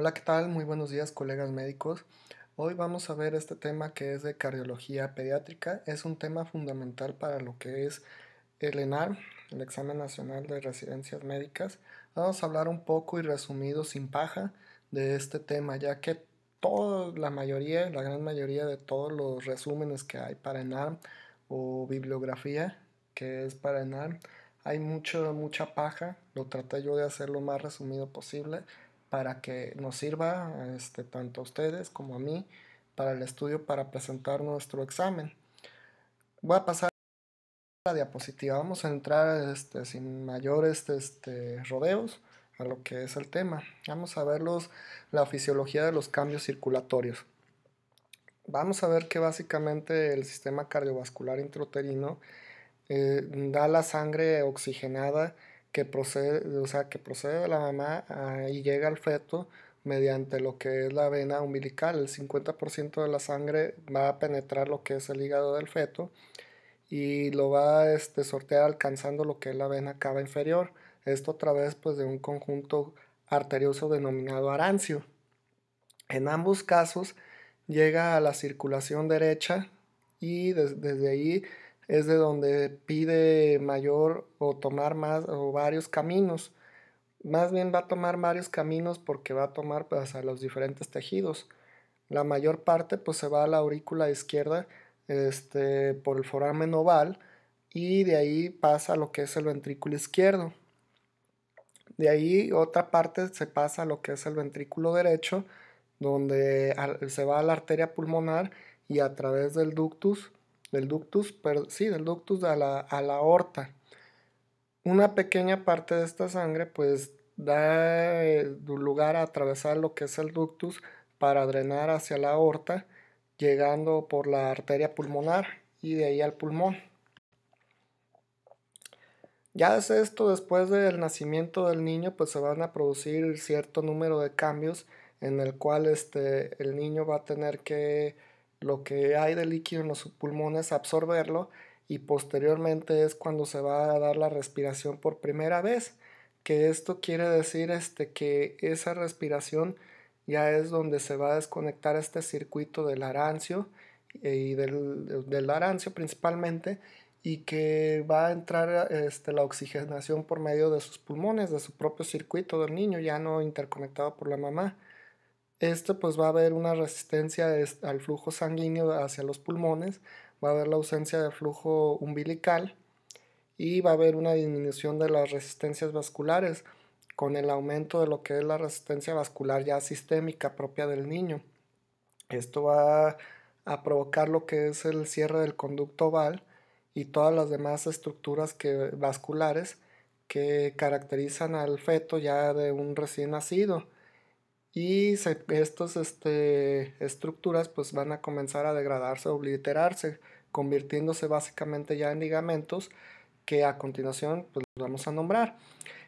Hola, ¿qué tal? Muy buenos días, colegas médicos. Hoy vamos a ver este tema que es de cardiología pediátrica. Es un tema fundamental para lo que es el ENAR, el Examen Nacional de Residencias Médicas. Vamos a hablar un poco y resumido sin paja de este tema, ya que toda la mayoría, la gran mayoría de todos los resúmenes que hay para ENAR o bibliografía que es para ENAR, hay mucho, mucha paja. Lo traté yo de hacer lo más resumido posible para que nos sirva este, tanto a ustedes como a mí para el estudio para presentar nuestro examen. Voy a pasar a la diapositiva. Vamos a entrar este, sin mayores este, este, rodeos a lo que es el tema. Vamos a ver los, la fisiología de los cambios circulatorios. Vamos a ver que básicamente el sistema cardiovascular introterino eh, da la sangre oxigenada que procede, o sea, que procede de la mamá y llega al feto mediante lo que es la vena umbilical. El 50% de la sangre va a penetrar lo que es el hígado del feto y lo va a este, sortear alcanzando lo que es la vena cava inferior. Esto a través pues, de un conjunto arterioso denominado arancio. En ambos casos llega a la circulación derecha y desde ahí es de donde pide mayor o tomar más o varios caminos. Más bien va a tomar varios caminos porque va a tomar pues, a los diferentes tejidos. La mayor parte pues se va a la aurícula izquierda este, por el foramen oval y de ahí pasa lo que es el ventrículo izquierdo. De ahí otra parte se pasa lo que es el ventrículo derecho, donde se va a la arteria pulmonar y a través del ductus del ductus, sí, del ductus a la, a la aorta. Una pequeña parte de esta sangre pues da eh, lugar a atravesar lo que es el ductus para drenar hacia la aorta, llegando por la arteria pulmonar y de ahí al pulmón. Ya es esto, después del nacimiento del niño, pues se van a producir cierto número de cambios en el cual este, el niño va a tener que lo que hay de líquido en los pulmones, absorberlo y posteriormente es cuando se va a dar la respiración por primera vez, que esto quiere decir este, que esa respiración ya es donde se va a desconectar este circuito del arancio eh, y del, del arancio principalmente y que va a entrar este, la oxigenación por medio de sus pulmones, de su propio circuito del niño, ya no interconectado por la mamá. Este pues va a haber una resistencia al flujo sanguíneo hacia los pulmones, va a haber la ausencia de flujo umbilical y va a haber una disminución de las resistencias vasculares con el aumento de lo que es la resistencia vascular ya sistémica propia del niño. Esto va a provocar lo que es el cierre del conducto oval y todas las demás estructuras vasculares que caracterizan al feto ya de un recién nacido y estas este, estructuras pues van a comenzar a degradarse o obliterarse, convirtiéndose básicamente ya en ligamentos que a continuación pues vamos a nombrar.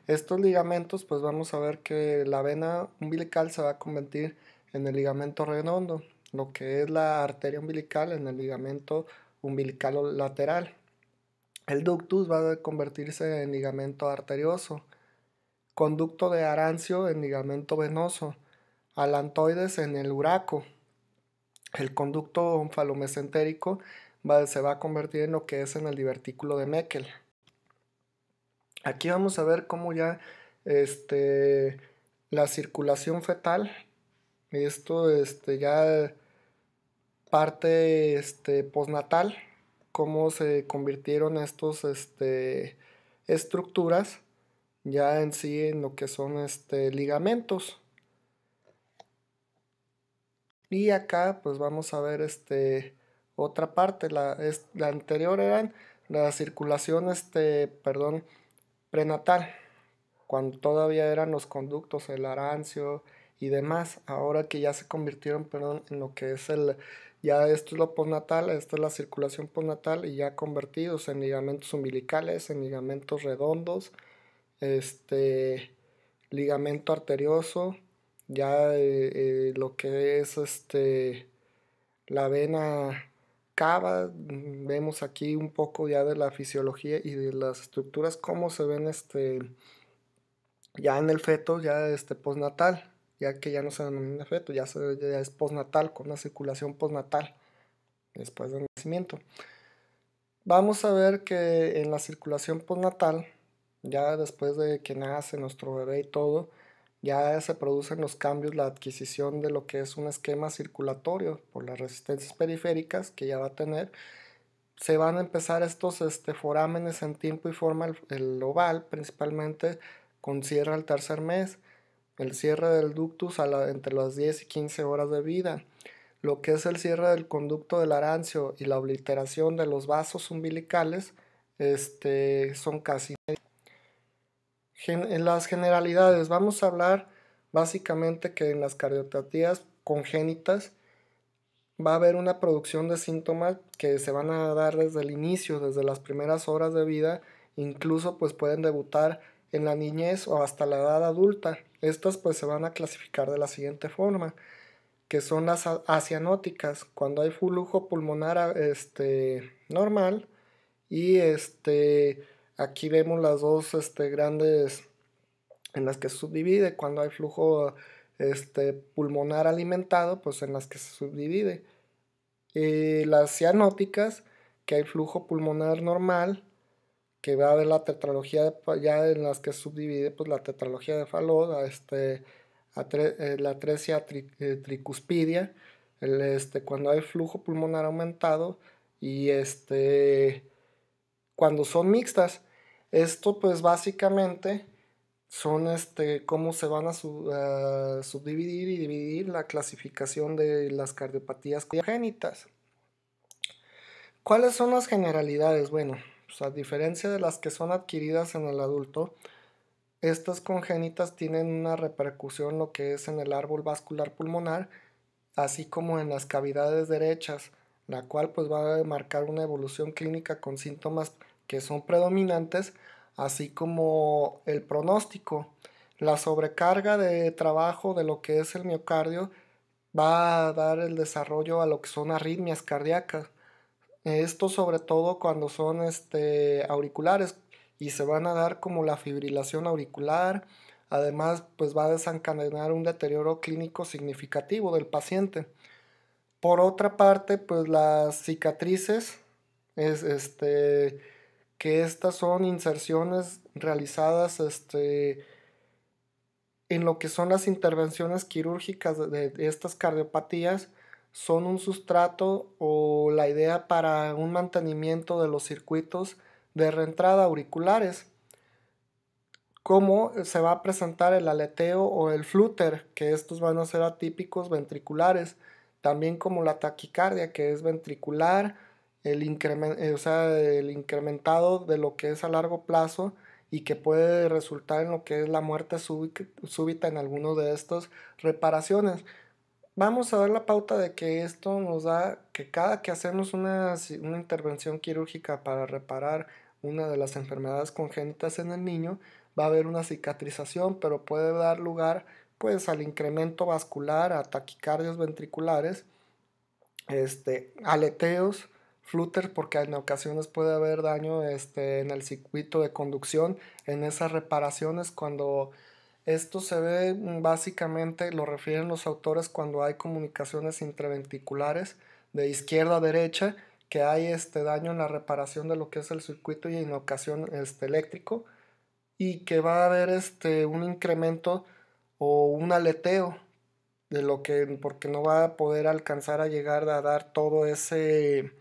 Estos ligamentos pues vamos a ver que la vena umbilical se va a convertir en el ligamento redondo, lo que es la arteria umbilical en el ligamento umbilical lateral. El ductus va a convertirse en ligamento arterioso, conducto de arancio en ligamento venoso, alantoides en el uraco. El conducto onfalomesentérico se va a convertir en lo que es en el divertículo de Meckel. Aquí vamos a ver cómo ya este, la circulación fetal, y esto este, ya parte este, postnatal, cómo se convirtieron estas este, estructuras ya en sí en lo que son este, ligamentos. Y acá pues vamos a ver este, otra parte, la, es, la anterior eran la circulación, este, perdón, prenatal, cuando todavía eran los conductos, el arancio y demás, ahora que ya se convirtieron, perdón, en lo que es el, ya esto es lo postnatal, esta es la circulación postnatal y ya convertidos en ligamentos umbilicales, en ligamentos redondos, este, ligamento arterioso, ya eh, eh, lo que es este la vena cava mm, vemos aquí un poco ya de la fisiología y de las estructuras cómo se ven este ya en el feto ya este postnatal ya que ya no se denomina feto ya, se, ya es postnatal con una circulación postnatal después del nacimiento vamos a ver que en la circulación postnatal ya después de que nace nuestro bebé y todo ya se producen los cambios, la adquisición de lo que es un esquema circulatorio por las resistencias periféricas que ya va a tener, se van a empezar estos este, forámenes en tiempo y forma, el, oval principalmente, con cierre al tercer mes, el cierre del ductus entre las 10 y 15 horas de vida, lo que es el cierre del conducto del arancio y la obliteración de los vasos umbilicales, este, son casi en las generalidades, vamos a hablar básicamente que en las cardiopatías congénitas va a haber una producción de síntomas que se van a dar desde el inicio, desde las primeras horas de vida, incluso pues pueden debutar en la niñez o hasta la edad adulta. Estas pues se van a clasificar de la siguiente forma, que son las asianóticas, cuando hay flujo pulmonar este, normal y este, Aquí vemos las dos este, grandes en las que se subdivide. Cuando hay flujo este, pulmonar alimentado, pues en las que se subdivide. Eh, las cianóticas, que hay flujo pulmonar normal, que va a haber la tetralogía, de, pues, ya en las que se subdivide, pues la tetralogía de Fallot, este, eh, la atresia eh, tricuspidia, el, este, cuando hay flujo pulmonar aumentado y este cuando son mixtas. Esto pues básicamente son este, cómo se van a subdividir y dividir la clasificación de las cardiopatías congénitas. ¿Cuáles son las generalidades? Bueno, pues, a diferencia de las que son adquiridas en el adulto, estas congénitas tienen una repercusión lo que es en el árbol vascular pulmonar, así como en las cavidades derechas la cual pues va a marcar una evolución clínica con síntomas que son predominantes, así como el pronóstico. La sobrecarga de trabajo de lo que es el miocardio va a dar el desarrollo a lo que son arritmias cardíacas. Esto sobre todo cuando son este, auriculares y se van a dar como la fibrilación auricular. Además, pues va a desencadenar un deterioro clínico significativo del paciente. Por otra parte, pues las cicatrices, es, este, que estas son inserciones realizadas este, en lo que son las intervenciones quirúrgicas de, estas cardiopatías, son un sustrato o la idea para un mantenimiento de los circuitos de reentrada auriculares. Cómo se va a presentar el aleteo o el flúter, que estos van a ser atípicos ventriculares. También como la taquicardia, que es ventricular, el, eh, sea, el incrementado de lo que es a largo plazo y que puede resultar en lo que es la muerte súbita en alguno de estos reparaciones. Vamos a dar la pauta de que esto nos da que cada que hacemos una, una intervención quirúrgica para reparar una de las enfermedades congénitas en el niño, va a haber una cicatrización, pero puede dar lugar pues al incremento vascular, a taquicardias ventriculares, este, aleteos, flúter porque en ocasiones puede haber daño este, en el circuito de conducción, en esas reparaciones cuando esto se ve mm, básicamente, lo refieren los autores cuando hay comunicaciones intraventriculares de izquierda a derecha, que hay este daño en la reparación de lo que es el circuito y en ocasión este, eléctrico, y que va a haber este, un incremento o un aleteo de lo que porque no va a poder alcanzar a llegar a dar todo ese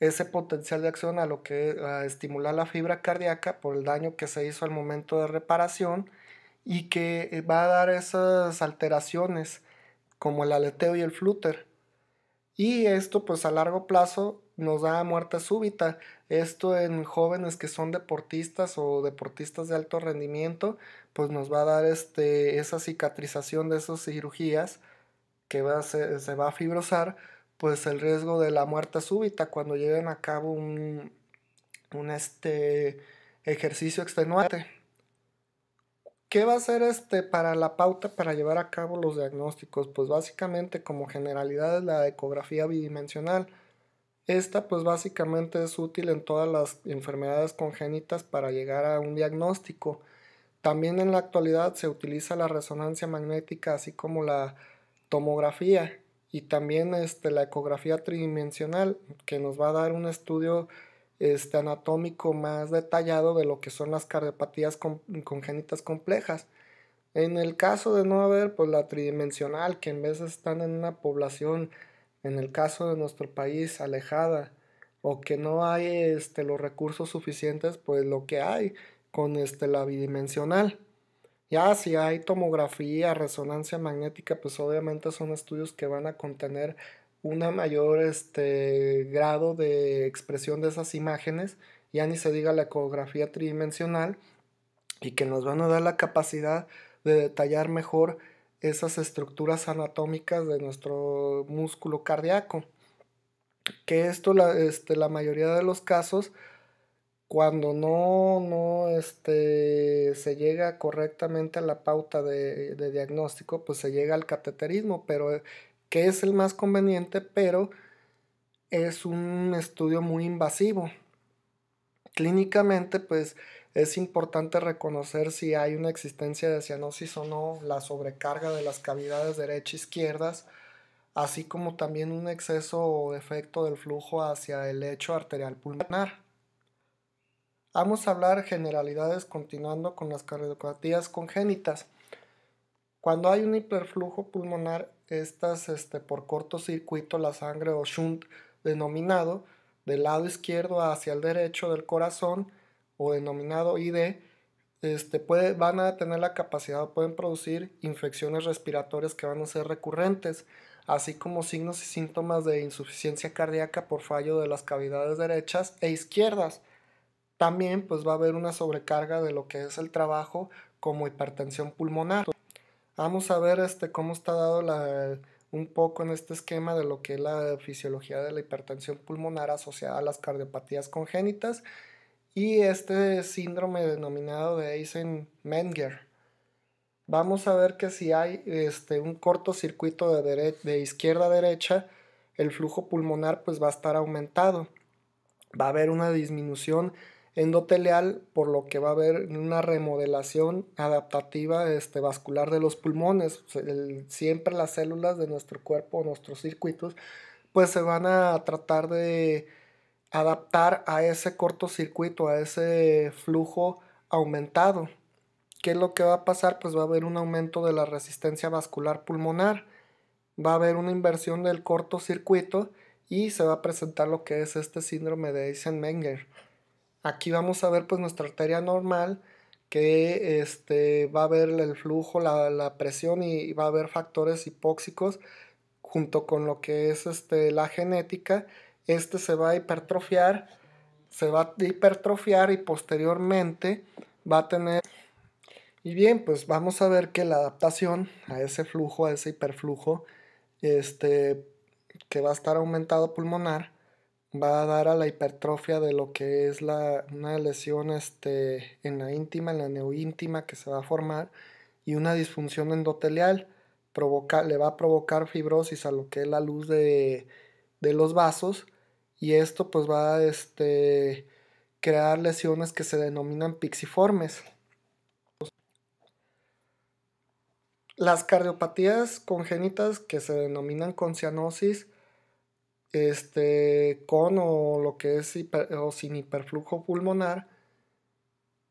ese potencial de acción a lo que a estimular la fibra cardíaca por el daño que se hizo al momento de reparación y que va a dar esas alteraciones como el aleteo y el flúter. Y esto pues a largo plazo nos da muerte súbita. Esto en jóvenes que son deportistas o deportistas de alto rendimiento, pues nos va a dar este, esa cicatrización de esas cirugías que se va a fibrosar, pues el riesgo de la muerte súbita cuando lleven a cabo un, este, ejercicio extenuante. ¿Qué va a ser este para la pauta para llevar a cabo los diagnósticos? Pues básicamente como generalidad es la ecografía bidimensional. Esta pues básicamente es útil en todas las enfermedades congénitas para llegar a un diagnóstico. También en la actualidad se utiliza la resonancia magnética así como la tomografía y también este, la ecografía tridimensional que nos va a dar un estudio este, anatómico más detallado de lo que son las cardiopatías congénitas complejas. En el caso de no haber pues, la tridimensional, que en vez están en una población, en el caso de nuestro país, alejada, o que no hay este, los recursos suficientes, pues lo que hay con este, la bidimensional. Ya si hay tomografía, resonancia magnética, pues obviamente son estudios que van a contener Un mayor este, grado de expresión de esas imágenes, ya ni se diga la ecografía tridimensional, y que nos van a dar la capacidad de detallar mejor esas estructuras anatómicas de nuestro músculo cardíaco. Que esto, la, este, la mayoría de los casos, cuando no, no este, se llega correctamente a la pauta de, diagnóstico, pues se llega al cateterismo, pero eh, que es el más conveniente, pero es un estudio muy invasivo. Clínicamente, pues es importante reconocer si hay una existencia de cianosis o no, la sobrecarga de las cavidades derecha e izquierdas, así como también un exceso o defecto del flujo hacia el lecho arterial pulmonar. Vamos a hablar generalidades continuando con las cardiopatías congénitas. Cuando hay un hiperflujo pulmonar, estas este, por cortocircuito la sangre o shunt denominado del lado izquierdo hacia el derecho del corazón o denominado ID, este, puede, van a tener la capacidad, pueden producir infecciones respiratorias que van a ser recurrentes, así como signos y síntomas de insuficiencia cardíaca por fallo de las cavidades derechas e izquierdas. También pues va a haber una sobrecarga de lo que es el trabajo como hipertensión pulmonar. Vamos a ver este, cómo está dado un poco en este esquema de lo que es la fisiología de la hipertensión pulmonar asociada a las cardiopatías congénitas y este síndrome denominado de Eisenmenger. Vamos a ver que si hay este, un cortocircuito de, de izquierda a derecha, el flujo pulmonar pues va a estar aumentado. Va a haber una disminución endotelial, por lo que va a haber una remodelación adaptativa este, vascular de los pulmones. siempre las células de nuestro cuerpo, nuestros circuitos, pues se van a tratar de adaptar a ese cortocircuito, a ese flujo aumentado. ¿Qué es lo que va a pasar? Pues va a haber un aumento de la resistencia vascular pulmonar, va a haber una inversión del cortocircuito y se va a presentar lo que es este síndrome de Eisenmenger. Aquí vamos a ver pues nuestra arteria normal que este, va a ver el flujo, la, presión y, va a haber factores hipóxicos junto con lo que es este, la genética. Este se va a hipertrofiar, se va a hipertrofiar y posteriormente va a tener... Y bien, pues vamos a ver que la adaptación a ese flujo, a ese hiperflujo, este, que va a estar aumentado pulmonar, va a dar a la hipertrofia de lo que es una lesión este, en la íntima, en la neoíntima que se va a formar y una disfunción endotelial. Provoca, le va a provocar fibrosis a lo que es la luz de, los vasos y esto pues va a este, crear lesiones que se denominan pixiformes. Las cardiopatías congénitas que se denominan concianosis, este, con o lo que es o sin hiperflujo pulmonar,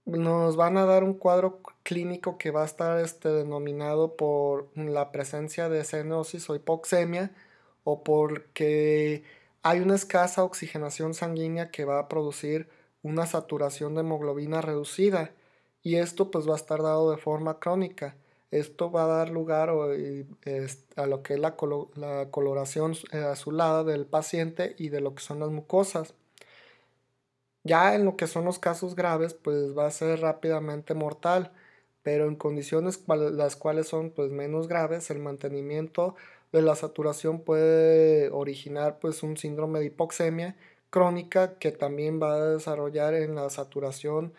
nos van a dar un cuadro clínico que va a estar este, denominado por la presencia de cenosis o hipoxemia o porque hay una escasa oxigenación sanguínea que va a producir una saturación de hemoglobina reducida y esto pues va a estar dado de forma crónica. Esto va a dar lugar a lo que es la, coloración eh, azulada del paciente y de lo que son las mucosas. Ya en lo que son los casos graves, pues va a ser rápidamente mortal, pero en condiciones las cuales son pues, menos graves, el mantenimiento de la saturación puede originar pues, un síndrome de hipoxemia crónica que también va a desarrollar en la saturación,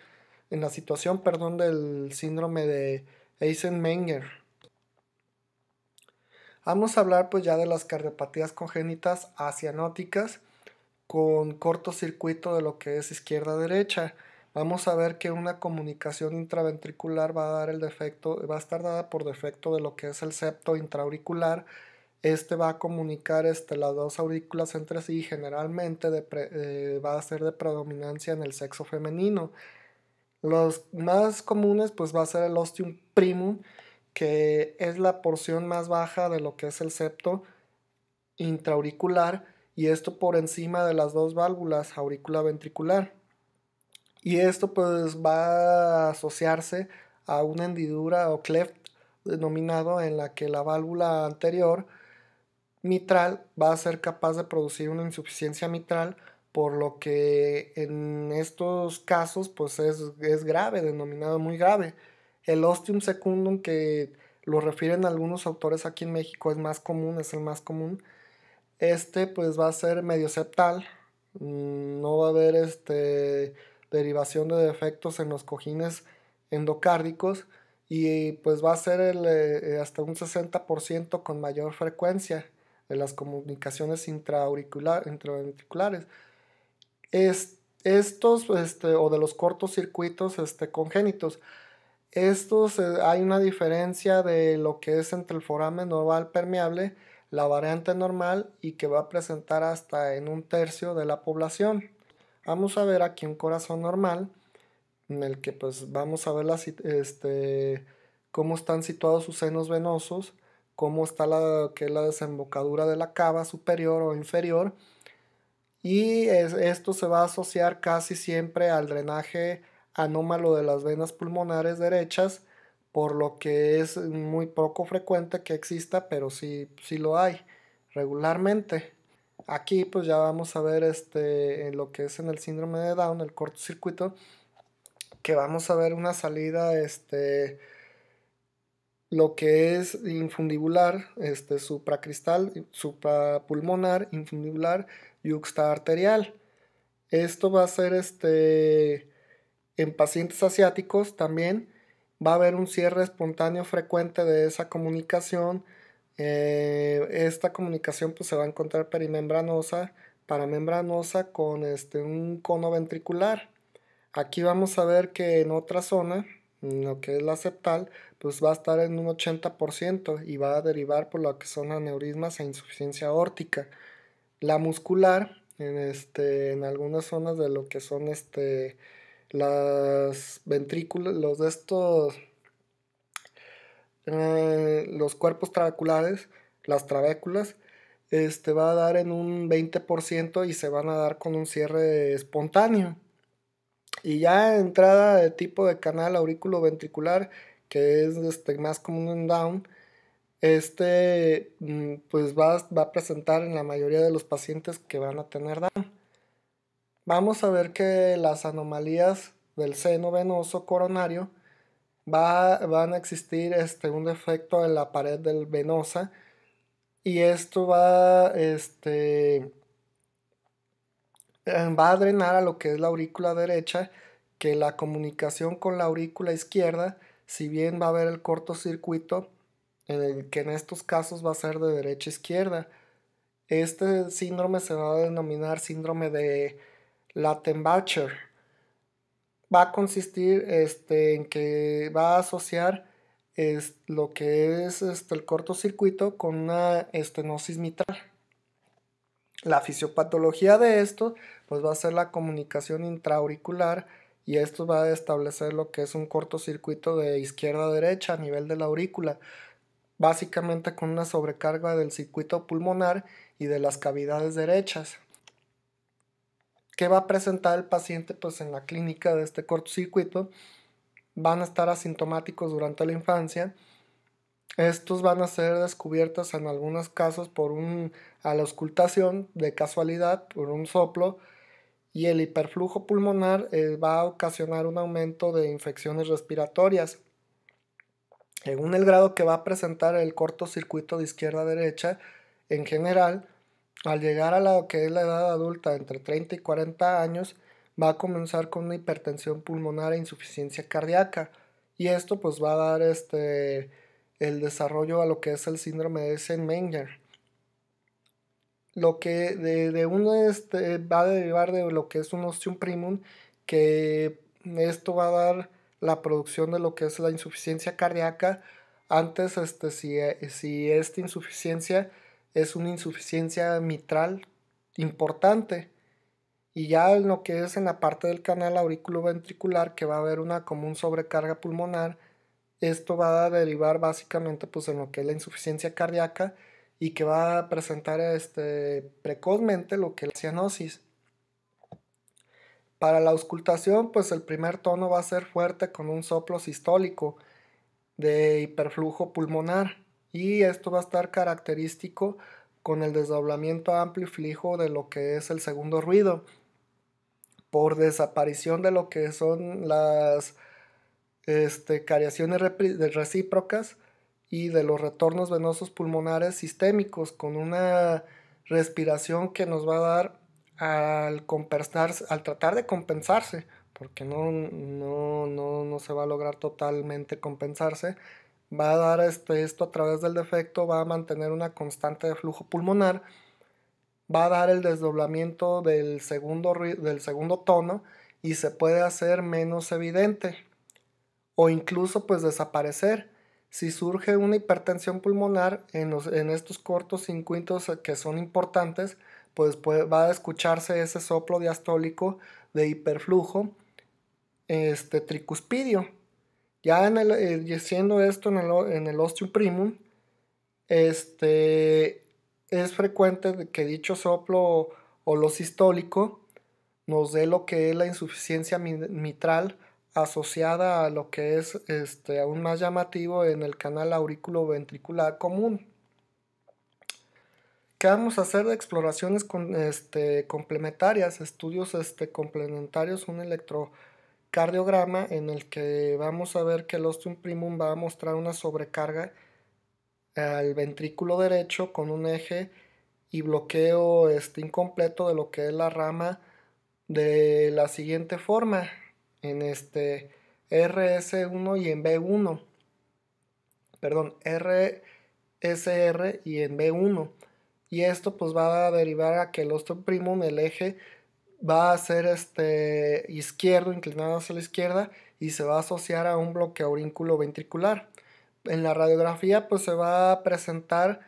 en la situación, perdón, del síndrome de Eisenmenger. Vamos a hablar pues ya de las cardiopatías congénitas asianóticas con cortocircuito de lo que es izquierda-derecha. Vamos a ver que una comunicación intraventricular va a dar el defecto, va a estar dada por defecto de lo que es el septo intraauricular. Este va a comunicar este, las dos aurículas entre sí y generalmente eh, va a ser de predominancia en el sexo femenino. Los más comunes pues va a ser el ostium primum, que es la porción más baja de lo que es el septo intraauricular y esto por encima de las dos válvulas aurícula ventricular. Y esto pues va a asociarse a una hendidura o cleft denominado en la que la válvula anterior mitral va a ser capaz de producir una insuficiencia mitral por lo que en estos casos pues es, grave, denominado muy grave. El ostium secundum que lo refieren algunos autores aquí en México es más común, es el más común. Este pues va a ser medio septal, mm, no va a haber este, derivación de defectos en los cojines endocárdicos y pues va a ser eh, hasta un 60% con mayor frecuencia de las comunicaciones intraauriculares estos, este, o de los cortocircuitos este, congénitos, estos eh, hay una diferencia de lo que es entre el foramen normal permeable, la variante normal y que va a presentar hasta en un tercio de la población. Vamos a ver aquí un corazón normal en el que pues vamos a ver este, cómo están situados sus senos venosos, cómo está la desembocadura de la cava superior o inferior, y esto se va a asociar casi siempre al drenaje anómalo de las venas pulmonares derechas, por lo que es muy poco frecuente que exista, pero sí, lo hay regularmente. Aquí pues ya vamos a ver este, lo que es en el síndrome de Down, el cortocircuito, que vamos a ver una salida este, lo que es infundibular, este, supracristal, suprapulmonar, infundibular, yuxta arterial Esto va a ser este, en pacientes asiáticos también. Va a haber un cierre espontáneo frecuente de esa comunicación. Eh, esta comunicación pues, se va a encontrar perimembranosa, paramembranosa con este, un cono ventricular. Aquí vamos a ver que en otra zona, lo que es la septal, pues va a estar en un 80% y va a derivar por lo que son aneurismas e insuficiencia órtica la muscular en, este, en algunas zonas de lo que son este, las ventrículas, los estos, eh, los cuerpos trabeculares, las trabéculas, este, va a dar en un 20% y se van a dar con un cierre espontáneo. Y ya entrada de tipo de canal aurículo ventricular, que es este, más común en down, este, mm, pues va, a presentar en la mayoría de los pacientes que van a tener daño Vamos a ver que las anomalías del seno venoso coronario va, van a existir este, un defecto en la pared del venosa y esto va, este, eh, va a drenar a lo que es la aurícula derecha, que la comunicación con la aurícula izquierda, si bien va a haber el cortocircuito, en que en estos casos va a ser de derecha a izquierda. Este síndrome se va a denominar síndrome de Lattenbacher. Va a consistir este, en que va a asociar lo que es este, el cortocircuito con una estenosis mitral. La fisiopatología de esto pues, va a ser la comunicación intraauricular y esto va a establecer lo que es un cortocircuito de izquierda a derecha a nivel de la aurícula básicamente con una sobrecarga del circuito pulmonar y de las cavidades derechas. ¿Qué va a presentar el paciente? Pues en la clínica de este cortocircuito van a estar asintomáticos durante la infancia. Estos van a ser descubiertos en algunos casos por a la auscultación de casualidad, por un soplo, y el hiperflujo pulmonar eh, va a ocasionar un aumento de infecciones respiratorias según el grado que va a presentar el cortocircuito de izquierda a derecha, en general, al llegar a lo que es la edad adulta entre 30 y 40 años, va a comenzar con una hipertensión pulmonar e insuficiencia cardíaca. Y esto pues va a dar este, el desarrollo a lo que es el síndrome de Eisenmenger. Lo que de, uno este, va a derivar de lo que es un ostium primum, que esto va a dar la producción de lo que es la insuficiencia cardíaca. Antes, este, si, si esta insuficiencia es una insuficiencia mitral importante, y ya en lo que es en la parte del canal auriculoventricular, que va a haber una común sobrecarga pulmonar, esto va a derivar básicamente pues, en lo que es la insuficiencia cardíaca y que va a presentar este, precozmente lo que es la cianosis. Para la auscultación, pues el primer tono va a ser fuerte con un soplo sistólico de hiperflujo pulmonar y esto va a estar característico con el desdoblamiento amplio y fijo de lo que es el segundo ruido por desaparición de lo que son las este, cariaciones recíprocas y de los retornos venosos pulmonares sistémicos con una respiración que nos va a dar al, al tratar de compensarse, porque no, se va a lograr totalmente compensarse, va a dar este, esto a través del defecto, va a mantener una constante de flujo pulmonar, va a dar el desdoblamiento del segundo, del segundo tono y se puede hacer menos evidente o incluso pues desaparecer si surge una hipertensión pulmonar en, en estos cortos circuitos que son importantes pues, va a escucharse ese soplo diastólico de hiperflujo este, tricuspidio. Ya en eh, siendo esto en el, en el ostium primum, este, es frecuente que dicho soplo o nos dé lo que es la insuficiencia mitral asociada a lo que es este, aún más llamativo en el canal aurículo ventricular común vamos a hacer exploraciones este, complementarias, estudios este, complementarios, un electrocardiograma en el que vamos a ver que el ostium primum va a mostrar una sobrecarga al ventrículo derecho con un eje y bloqueo este, incompleto de lo que es la rama de la siguiente forma en este RS1 y en B1 perdón RSR y en B1 y esto pues va a derivar a que el osteo primum, el eje, va a ser este izquierdo, inclinado hacia la izquierda y se va a asociar a un bloque aurículo ventricular. En la radiografía pues se va a presentar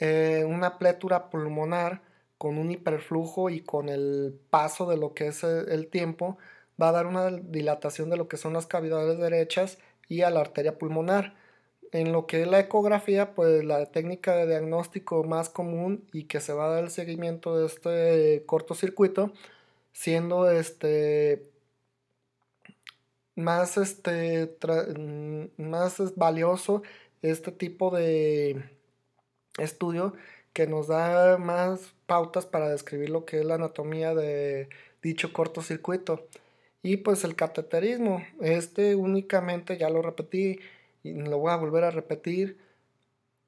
eh, una plétura pulmonar con un hiperflujo y con el paso de lo que es el tiempo va a dar una dilatación de lo que son las cavidades derechas y a la arteria pulmonar en lo que es la ecografía, pues la técnica de diagnóstico más común y que se va a dar el seguimiento de este cortocircuito, siendo este más este mm, más valioso este tipo de estudio que nos da más pautas para describir lo que es la anatomía de dicho cortocircuito y pues el cateterismo este únicamente ya lo repetí y lo voy a volver a repetir,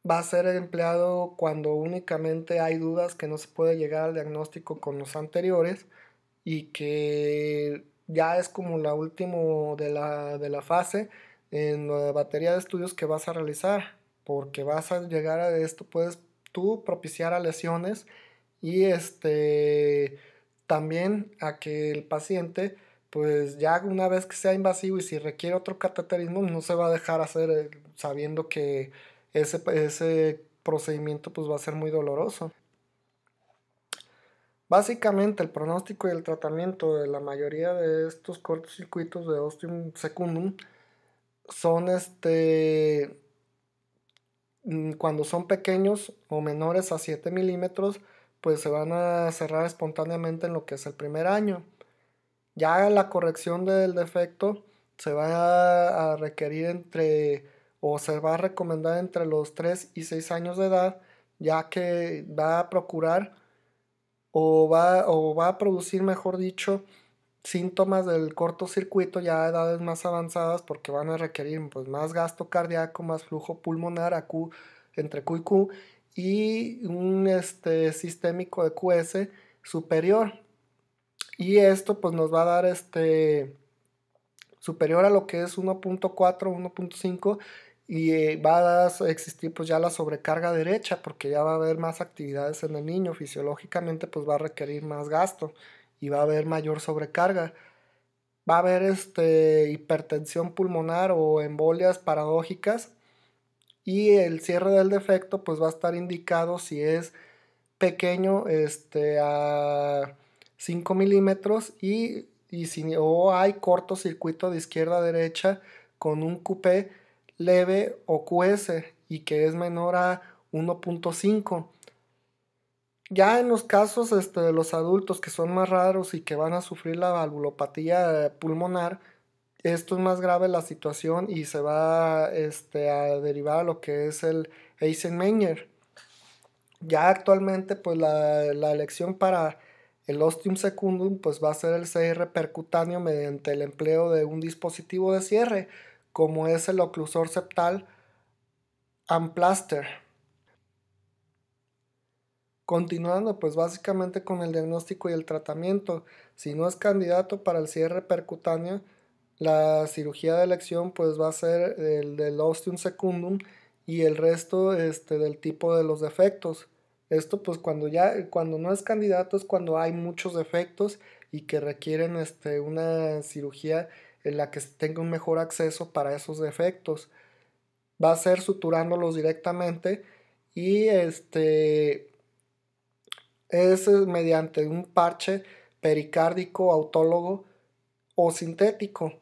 va a ser empleado cuando únicamente hay dudas que no se puede llegar al diagnóstico con los anteriores y que ya es como la última de la, fase en la batería de estudios que vas a realizar, porque vas a llegar a esto, puedes tú propiciar a lesiones y este también a que el paciente pues ya una vez que sea invasivo y si requiere otro cateterismo, no se va a dejar hacer eh, sabiendo que ese, procedimiento pues va a ser muy doloroso. Básicamente el pronóstico y el tratamiento de la mayoría de estos cortocircuitos de ostium secundum son este mm, cuando son pequeños o menores a 7 milímetros pues se van a cerrar espontáneamente en lo que es el primer año ya la corrección del defecto se va a requerir entre o se va a recomendar entre los 3 y 6 años de edad, ya que va a procurar o va, o va a producir, mejor dicho, síntomas del cortocircuito ya a edades más avanzadas porque van a requerir pues, más gasto cardíaco, más flujo pulmonar entre Q y Q y un este, sistémico de QS superior, y esto pues nos va a dar este superior a lo que es 1.4, 1.5 y eh, va a existir pues ya la sobrecarga derecha porque ya va a haber más actividades en el niño, fisiológicamente pues va a requerir más gasto y va a haber mayor sobrecarga. Va a haber este, hipertensión pulmonar o embolias paradójicas y el cierre del defecto pues va a estar indicado si es pequeño este, a 5 milímetros y, si o hay cortocircuito de izquierda a derecha con un cupé leve o QS y que es menor a 1.5. Ya en los casos este, de los adultos que son más raros y que van a sufrir la valvulopatía eh, pulmonar, esto es más grave la situación y se va este, a derivar a lo que es el Eisenmenger. Ya actualmente, pues la elección para el ostium secundum pues va a ser el cierre percutáneo mediante el empleo de un dispositivo de cierre como es el oclusor septal Amplaster. Continuando pues básicamente con el diagnóstico y el tratamiento, si no es candidato para el cierre percutáneo, la cirugía de elección pues va a ser el del ostium secundum y el resto este, del tipo de los defectos. Esto pues cuando ya, cuando no es candidato es cuando hay muchos defectos y que requieren este, una cirugía en la que tenga un mejor acceso para esos defectos. Va a ser suturándolos directamente y este es eh, mediante un parche pericárdico autólogo o sintético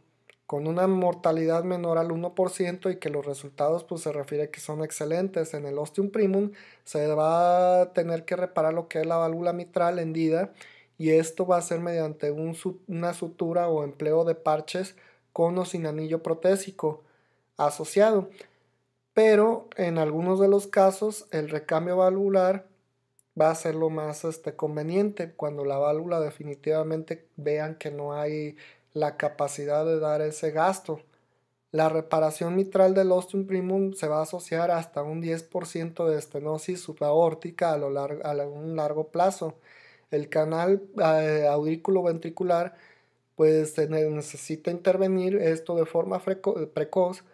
con una mortalidad menor al 1% y que los resultados pues se refiere que son excelentes. En el ostium primum se va a tener que reparar lo que es la válvula mitral hendida y esto va a ser mediante una sutura o empleo de parches con o sin anillo protésico asociado. Pero en algunos de los casos el recambio valvular va a ser lo más este, conveniente cuando la válvula definitivamente vean que no hay la capacidad de dar ese gasto. La reparación mitral del ostium primum se va a asociar hasta un 10% de estenosis subaórtica a, lo a un largo plazo. El canal eh, aurículo ventricular pues necesita intervenir esto de forma precoz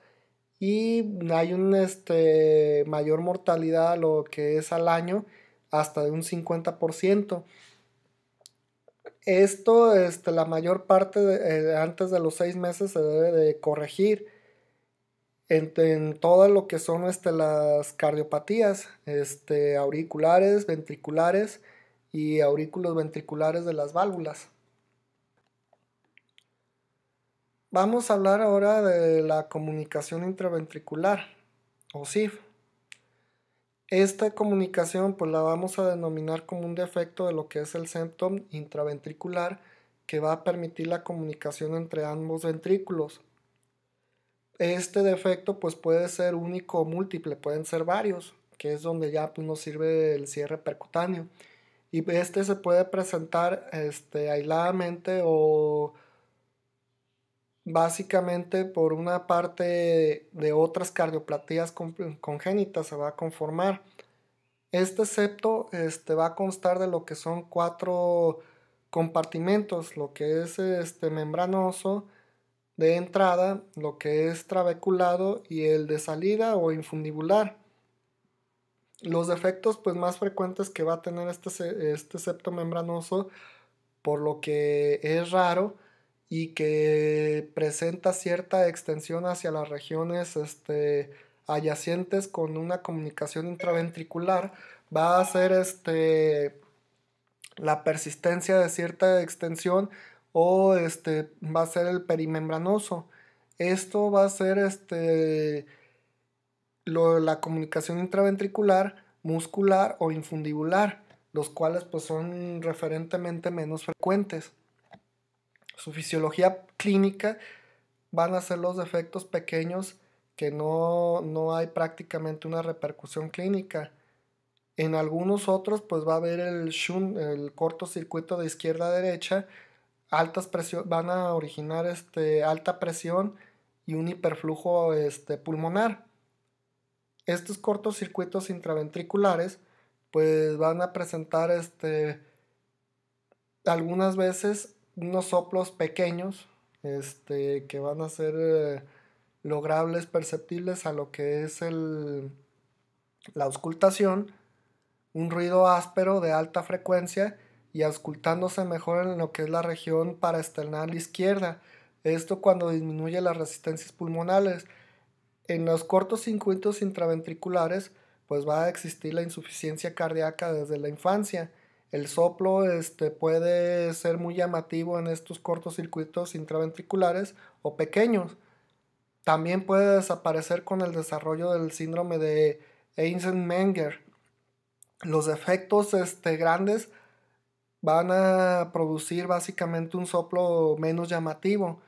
y hay una este, mayor mortalidad lo que es al año hasta de un 50%. Esto, este, la mayor parte, eh, antes de los seis meses, se debe de corregir en, todo lo que son este, las cardiopatías este, auriculares, ventriculares y aurículos ventriculares de las válvulas. Vamos a hablar ahora de la comunicación intraventricular o SIF. Esta comunicación pues la vamos a denominar como un defecto de lo que es el septum intraventricular que va a permitir la comunicación entre ambos ventrículos. Este defecto pues puede ser único o múltiple, pueden ser varios, que es donde ya pues, nos sirve el cierre percutáneo. Y este se puede presentar este, aisladamente o básicamente por una parte de otras cardioplatías congénitas se va a conformar. Este septo este, va a constar de lo que son cuatro compartimentos, lo que es este, membranoso de entrada, lo que es trabeculado y el de salida o infundibular. Los defectos pues, más frecuentes que va a tener este, este septo membranoso, por lo que es raro, y que presenta cierta extensión hacia las regiones este, adyacentes con una comunicación intraventricular, va a ser este, la persistencia de cierta extensión o este, va a ser el perimembranoso. Esto va a ser este, la comunicación intraventricular, muscular o infundibular, los cuales pues, son referentemente menos frecuentes su fisiología clínica van a ser los efectos pequeños que no, hay prácticamente una repercusión clínica. En algunos otros, pues va a haber el shun, el cortocircuito de izquierda a derecha, altas van a originar este, alta presión y un hiperflujo este, pulmonar. Estos cortocircuitos intraventriculares, pues van a presentar este, algunas veces unos soplos pequeños este, que van a ser eh, logrables, perceptibles a lo que es la auscultación, un ruido áspero de alta frecuencia y auscultándose mejor en lo que es la región paraesternal izquierda. Esto cuando disminuye las resistencias pulmonales. En los cortos cincuentos intraventriculares, pues va a existir la insuficiencia cardíaca desde la infancia el soplo este, puede ser muy llamativo en estos circuitos intraventriculares o pequeños. También puede desaparecer con el desarrollo del síndrome de Eisenmenger. Los efectos este, grandes van a producir básicamente un soplo menos llamativo.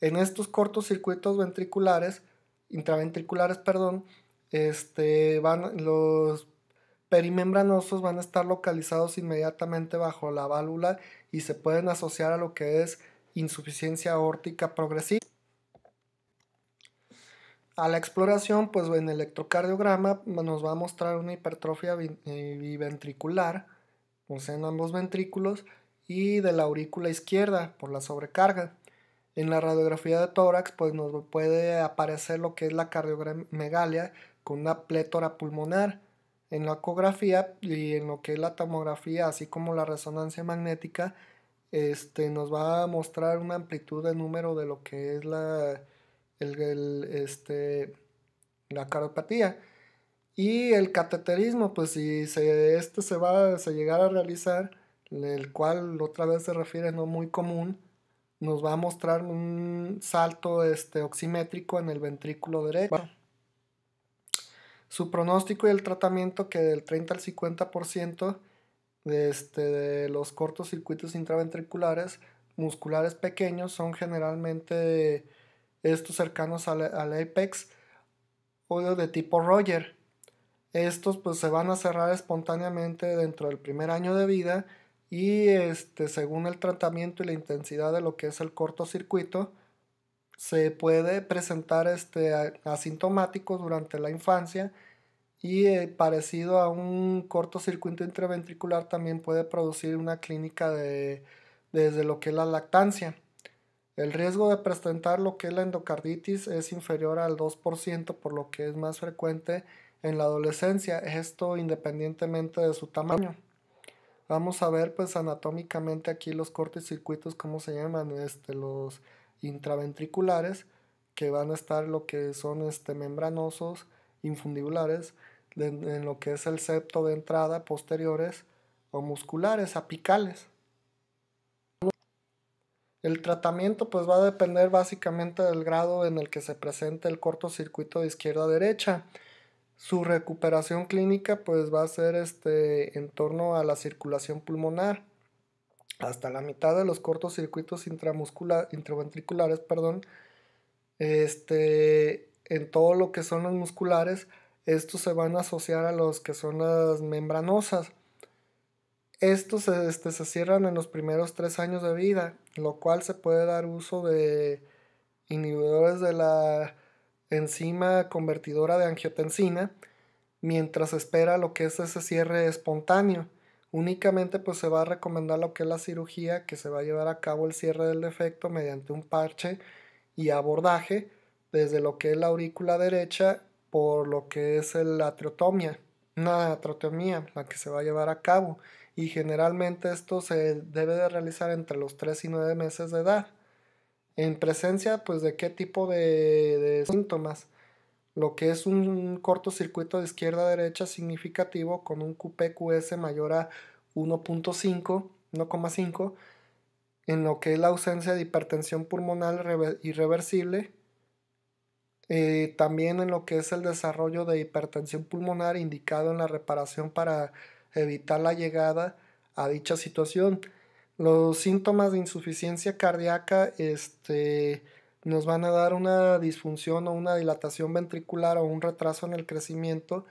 En estos circuitos ventriculares, intraventriculares, perdón, este, van, los perimembranosos van a estar localizados inmediatamente bajo la válvula y se pueden asociar a lo que es insuficiencia aórtica progresiva. A la exploración, pues en el electrocardiograma pues, nos va a mostrar una hipertrofia eh, biventricular, o en ambos ventrículos, y de la aurícula izquierda por la sobrecarga. En la radiografía de tórax, pues nos puede aparecer lo que es la cardiomegalia con una plétora pulmonar en la ecografía y en lo que es la tomografía, así como la resonancia magnética, este, nos va a mostrar una amplitud de número de lo que es la, el, este, la caropatía. Y el cateterismo, pues si este se va a llegar a realizar, el cual otra vez se refiere no muy común, nos va a mostrar un salto este, oximétrico en el ventrículo derecho su pronóstico y el tratamiento que del 30 al 50% de, este, de los cortocircuitos intraventriculares musculares pequeños son generalmente estos cercanos al, apex o de tipo Roger. Estos pues se van a cerrar espontáneamente dentro del primer año de vida y este, según el tratamiento y la intensidad de lo que es el cortocircuito, se puede presentar este, asintomático durante la infancia y eh, parecido a un cortocircuito intraventricular también puede producir una clínica desde lo que es la lactancia. El riesgo de presentar lo que es la endocarditis es inferior al 2%, por lo que es más frecuente en la adolescencia, esto independientemente de su tamaño. Vamos a ver pues anatómicamente aquí los cortocircuitos, cómo se llaman, este, los intraventriculares, que van a estar lo que son este, membranosos, infundibulares, en, lo que es el septo de entrada, posteriores o musculares, apicales. El tratamiento pues va a depender básicamente del grado en el que se presente el cortocircuito de izquierda a derecha. Su recuperación clínica pues va a ser este, en torno a la circulación pulmonar. Hasta la mitad de los cortocircuitos intraventriculares, perdón, este, en todo lo que son los musculares, estos se van a asociar a los que son las membranosas. Estos este, se cierran en los primeros tres años de vida, lo cual se puede dar uso de inhibidores de la enzima convertidora de angiotensina mientras espera lo que es ese cierre espontáneo. Únicamente pues se va a recomendar lo que es la cirugía que se va a llevar a cabo el cierre del defecto mediante un parche y abordaje desde lo que es la aurícula derecha por lo que es la atriotomía, una atriotomía, la que se va a llevar a cabo. Y generalmente esto se debe de realizar entre los 3 y 9 meses de edad. En presencia, pues, de qué tipo de, de síntomas. Lo que es un cortocircuito de izquierda a derecha significativo con un QPQS mayor a 1.5, 1,5, en lo que es la ausencia de hipertensión pulmonar irreversible, eh, también en lo que es el desarrollo de hipertensión pulmonar indicado en la reparación para evitar la llegada a dicha situación. Los síntomas de insuficiencia cardíaca este, nos van a dar una disfunción o una dilatación ventricular o un retraso en el crecimiento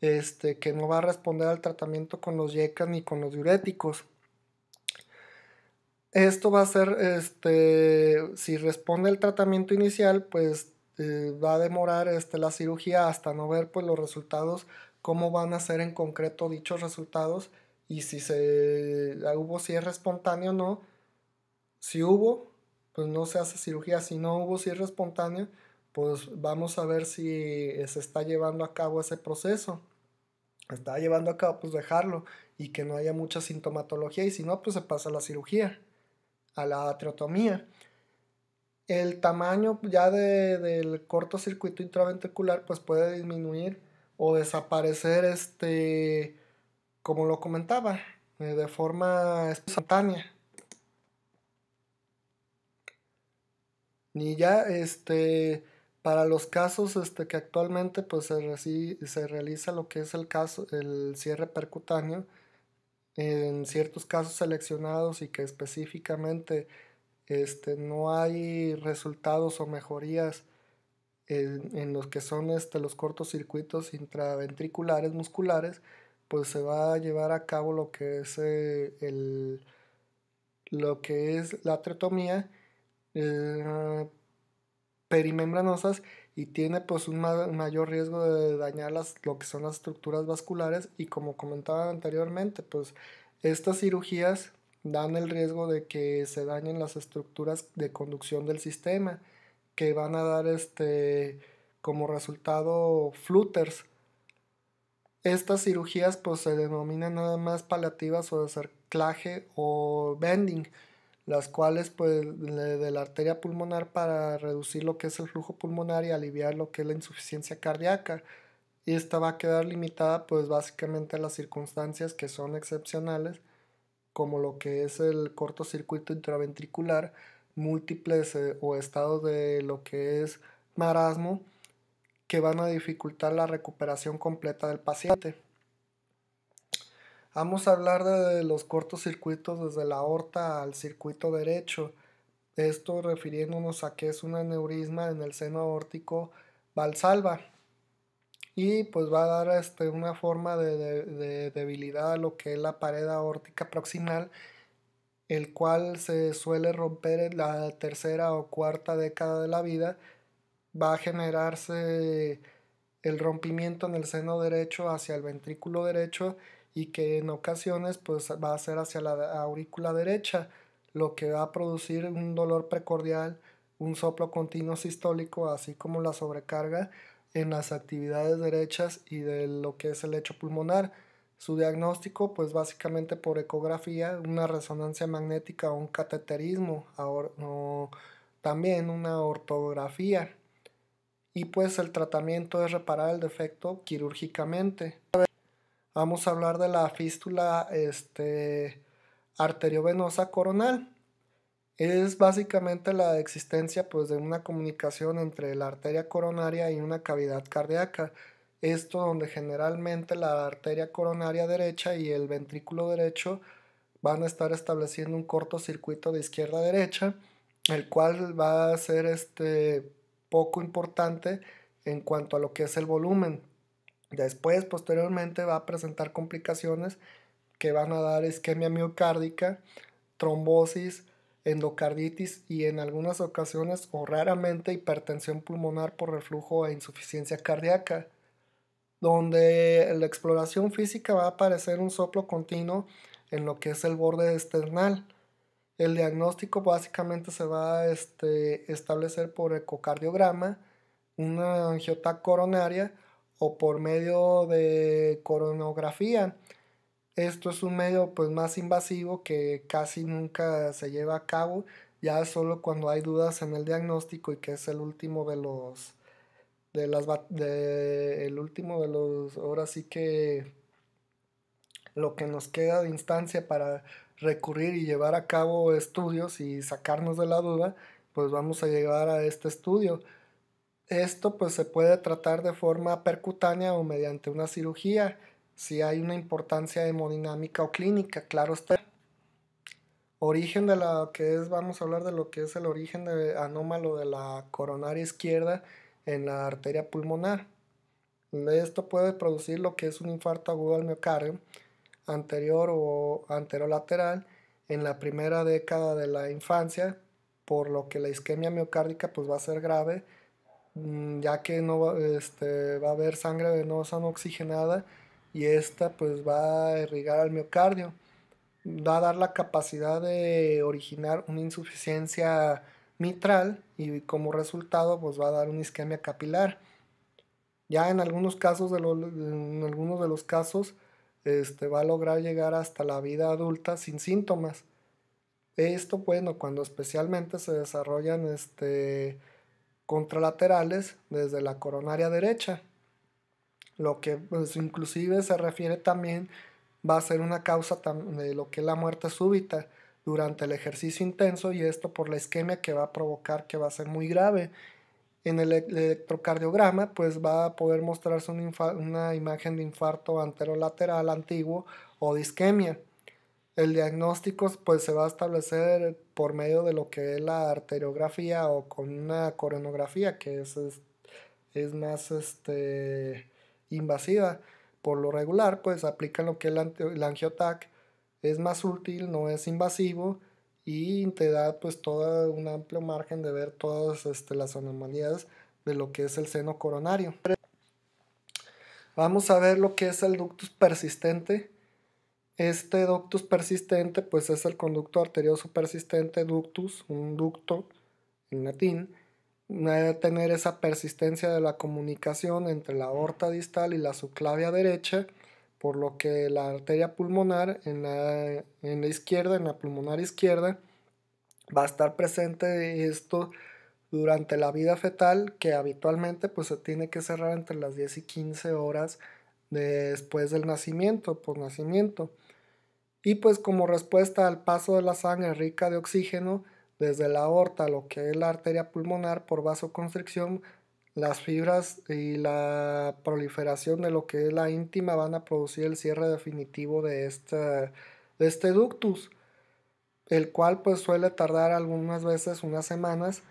este, que no va a responder al tratamiento con los yecas ni con los diuréticos. Esto va a ser, este, si responde al tratamiento inicial, pues eh, va a demorar este, la cirugía hasta no ver pues, los resultados, cómo van a ser en concreto dichos resultados y si se ah, hubo cierre espontáneo o no. Si hubo, pues no se hace cirugía. Si no hubo cierre espontáneo, pues vamos a ver si eh, se está llevando a cabo ese proceso. Está llevando a cabo, pues dejarlo y que no haya mucha sintomatología y si no, pues se pasa a la cirugía, a la atriotomía el tamaño ya del cortocircuito intraventricular pues puede disminuir o desaparecer este como lo comentaba eh, de forma espontánea y ya este para los casos este, que actualmente pues se, se realiza lo que es el caso el cierre percutáneo en ciertos casos seleccionados y que específicamente este, no hay resultados o mejorías en, los que son este, los cortocircuitos intraventriculares musculares, pues se va a llevar a cabo lo que es, eh, lo que es la tretomía eh, perimembranosas y tiene pues un mayor riesgo de dañar lo que son las estructuras vasculares y como comentaba anteriormente, pues estas cirugías dan el riesgo de que se dañen las estructuras de conducción del sistema, que van a dar este como resultado flutters. Estas cirugías pues se denominan nada más paliativas o de cerclaje o bending, las cuales pues de la arteria pulmonar para reducir lo que es el flujo pulmonar y aliviar lo que es la insuficiencia cardíaca. Y esta va a quedar limitada pues básicamente a las circunstancias que son excepcionales como lo que es el cortocircuito intraventricular, múltiples eh, o estados de lo que es marasmo, que van a dificultar la recuperación completa del paciente. Vamos a hablar de los cortocircuitos desde la aorta al circuito derecho. Esto refiriéndonos a que es un aneurisma en el seno aórtico valsalva y pues va a dar este, una forma de, debilidad a lo que es la pared aórtica proximal, el cual se suele romper en la tercera o cuarta década de la vida, va a generarse el rompimiento en el seno derecho hacia el ventrículo derecho y que en ocasiones pues va a ser hacia la aurícula derecha, lo que va a producir un dolor precordial, un soplo continuo sistólico, así como la sobrecarga en las actividades derechas y de lo que es el hecho pulmonar. Su diagnóstico, pues básicamente por ecografía, una resonancia magnética o un cateterismo, también una ortografía. Y pues el tratamiento es reparar el defecto quirúrgicamente. Vamos a hablar de la fístula este, arteriovenosa coronal es básicamente la existencia pues, de una comunicación entre la arteria coronaria y una cavidad cardíaca. Esto donde generalmente la arteria coronaria derecha y el ventrículo derecho van a estar estableciendo un cortocircuito de izquierda a derecha, el cual va a ser este, poco importante en cuanto a lo que es el volumen. Después, posteriormente, va a presentar complicaciones que van a dar isquemia miocárdica, trombosis, endocarditis y en algunas ocasiones o raramente hipertensión pulmonar por reflujo e insuficiencia cardíaca, donde la exploración física va a aparecer un soplo continuo en lo que es el borde esternal. El diagnóstico básicamente se va a este, establecer por ecocardiograma, una angiota coronaria o por medio de coronografía esto es un medio pues más invasivo que casi nunca se lleva a cabo, ya solo cuando hay dudas en el diagnóstico y que es el último de los de las el último de los ahora sí que lo que nos queda de instancia para recurrir y llevar a cabo estudios y sacarnos de la duda, pues vamos a llegar a este estudio. Esto pues se puede tratar de forma percutánea o mediante una cirugía si hay una importancia hemodinámica o clínica, claro está. Origen de la que es, vamos a hablar de lo que es el origen de, anómalo de la coronaria izquierda en la arteria pulmonar. Esto puede producir lo que es un infarto agudo al miocardio anterior o anterolateral en la primera década de la infancia, por lo que la isquemia miocárdica pues va a ser grave, mm, ya que no este, va a haber sangre venosa no oxigenada y esta pues va a irrigar al miocardio. Va a dar la capacidad de originar una insuficiencia mitral y como resultado pues va a dar una isquemia capilar. Ya en algunos casos de los, en algunos de los casos este, va a lograr llegar hasta la vida adulta sin síntomas. Esto, bueno, cuando especialmente se desarrollan este, contralaterales desde la coronaria derecha lo que pues, inclusive se refiere también va a ser una causa de lo que es la muerte súbita durante el ejercicio intenso y esto por la isquemia que va a provocar que va a ser muy grave. En el e, electrocardiograma pues va a poder mostrarse una, imagen de infarto anterolateral antiguo o de isquemia. El diagnóstico pues se va a establecer por medio de lo que es la arteriografía o con una coronografía que es, es, es más este, invasiva. Por lo regular, pues aplican lo que es el angiotac, es más útil, no es invasivo y te da pues todo un amplio margen de ver todas este, las anomalías de lo que es el seno coronario. Vamos a ver lo que es el ductus persistente. Este ductus persistente pues es el conducto arterioso persistente, ductus, un ducto en latín, tener esa persistencia de la comunicación entre la aorta distal y la subclavia derecha, por lo que la arteria pulmonar en la, en la izquierda, en la pulmonar izquierda, va a estar presente esto durante la vida fetal, que habitualmente pues, se tiene que cerrar entre las 10 y 15 horas después del nacimiento, por nacimiento. Y pues como respuesta al paso de la sangre rica de oxígeno, desde la aorta, lo que es la arteria pulmonar por vasoconstricción, las fibras y la proliferación de lo que es la íntima van a producir el cierre definitivo de, de este ductus, el cual pues suele tardar algunas veces unas semanas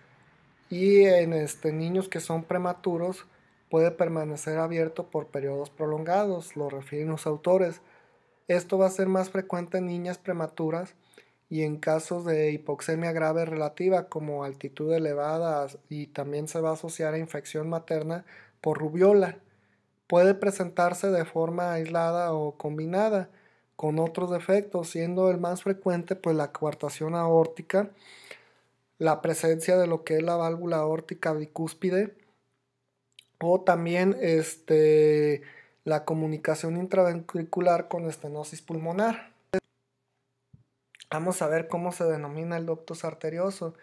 y en este, niños que son prematuros puede permanecer abierto por periodos prolongados, lo refieren los autores. Esto va a ser más frecuente en niñas prematuras, y en casos de hipoxemia grave relativa como altitud elevada y también se va a asociar a infección materna por rubiola. Puede presentarse de forma aislada o combinada con otros defectos, siendo el más frecuente pues la coartación aórtica, la presencia de lo que es la válvula aórtica bicúspide o también este, la comunicación intraventricular con estenosis pulmonar. Vamos a ver cómo se denomina el ductus arterioso.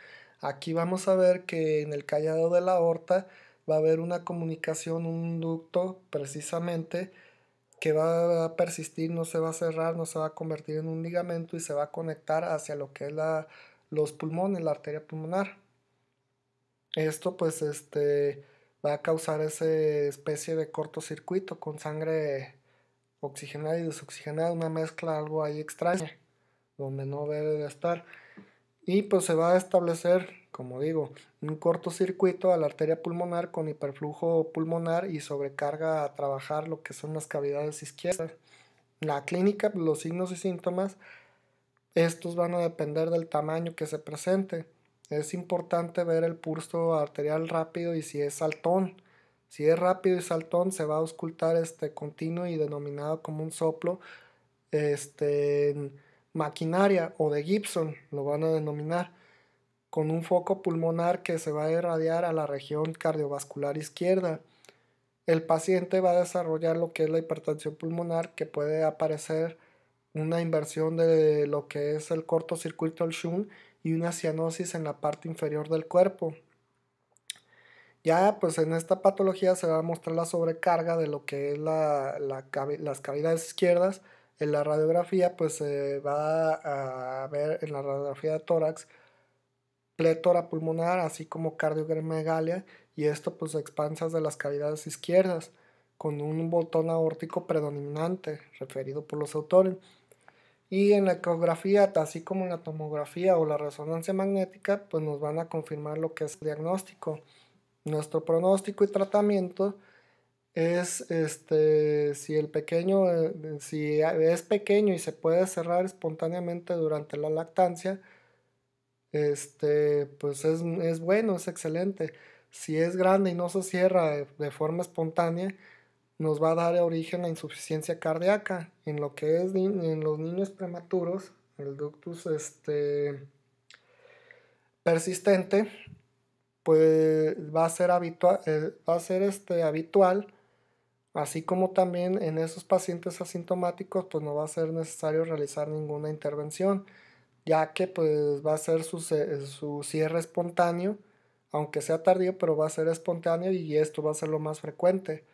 Aquí vamos a ver que en el callado de la aorta va a haber una comunicación, un ducto precisamente que va a persistir, no se va a cerrar, no se va a convertir en un ligamento y se va a conectar hacia lo que es la, los pulmones, la arteria pulmonar. Esto pues este, va a causar esa especie de cortocircuito con sangre oxigenada y desoxigenada, una mezcla algo ahí extraña donde no debe de estar. Y pues se va a establecer, como digo, un cortocircuito a la arteria pulmonar con hiperflujo pulmonar y sobrecarga a trabajar lo que son las cavidades izquierdas. La clínica, pues, los signos y síntomas, estos van a depender del tamaño que se presente. Es importante ver el pulso arterial rápido y si es saltón. Si es rápido y saltón, se va a auscultar este continuo y denominado como un soplo. Este, maquinaria o de Gibson, lo van a denominar, con un foco pulmonar que se va a irradiar a la región cardiovascular izquierda. El paciente va a desarrollar lo que es la hipertensión pulmonar, que puede aparecer una inversión de lo que es el cortocircuito al Shun y una cianosis en la parte inferior del cuerpo. Ya, pues en esta patología se va a mostrar la sobrecarga de lo que es la, la, las cavidades izquierdas, en la radiografía, pues se va a ver en la radiografía de tórax plétora pulmonar, así como cardiomegalia, y esto pues expansas de las cavidades izquierdas, con un botón aórtico predominante, referido por los autores. Y en la ecografía, así como en la tomografía o la resonancia magnética, pues nos van a confirmar lo que es el diagnóstico. Nuestro pronóstico y tratamiento es este si el pequeño eh, si es pequeño y se puede cerrar espontáneamente durante la lactancia este pues es, bueno es excelente si es grande y no se cierra de, forma espontánea nos va a dar origen a insuficiencia cardíaca en lo que es en los niños prematuros el ductus este persistente pues va a ser habitual eh, va a ser este habitual Así como también en esos pacientes asintomáticos, pues no va a ser necesario realizar ninguna intervención, ya que pues va a ser su, cierre espontáneo, aunque sea tardío, pero va a ser espontáneo y esto va a ser lo más frecuente.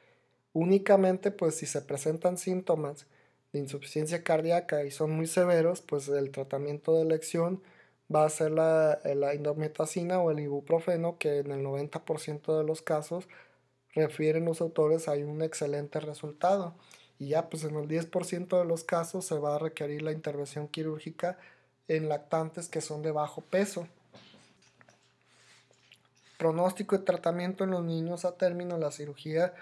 Únicamente pues si se presentan síntomas de insuficiencia cardíaca y son muy severos, pues el tratamiento de elección va a ser la, la indometacina o el ibuprofeno, que en el 90% de los casos refieren los autores, hay un excelente resultado. Y ya, pues en el 10% de los casos se va a requerir la intervención quirúrgica en lactantes que son de bajo peso. Pronóstico y tratamiento en los niños a término, la cirugía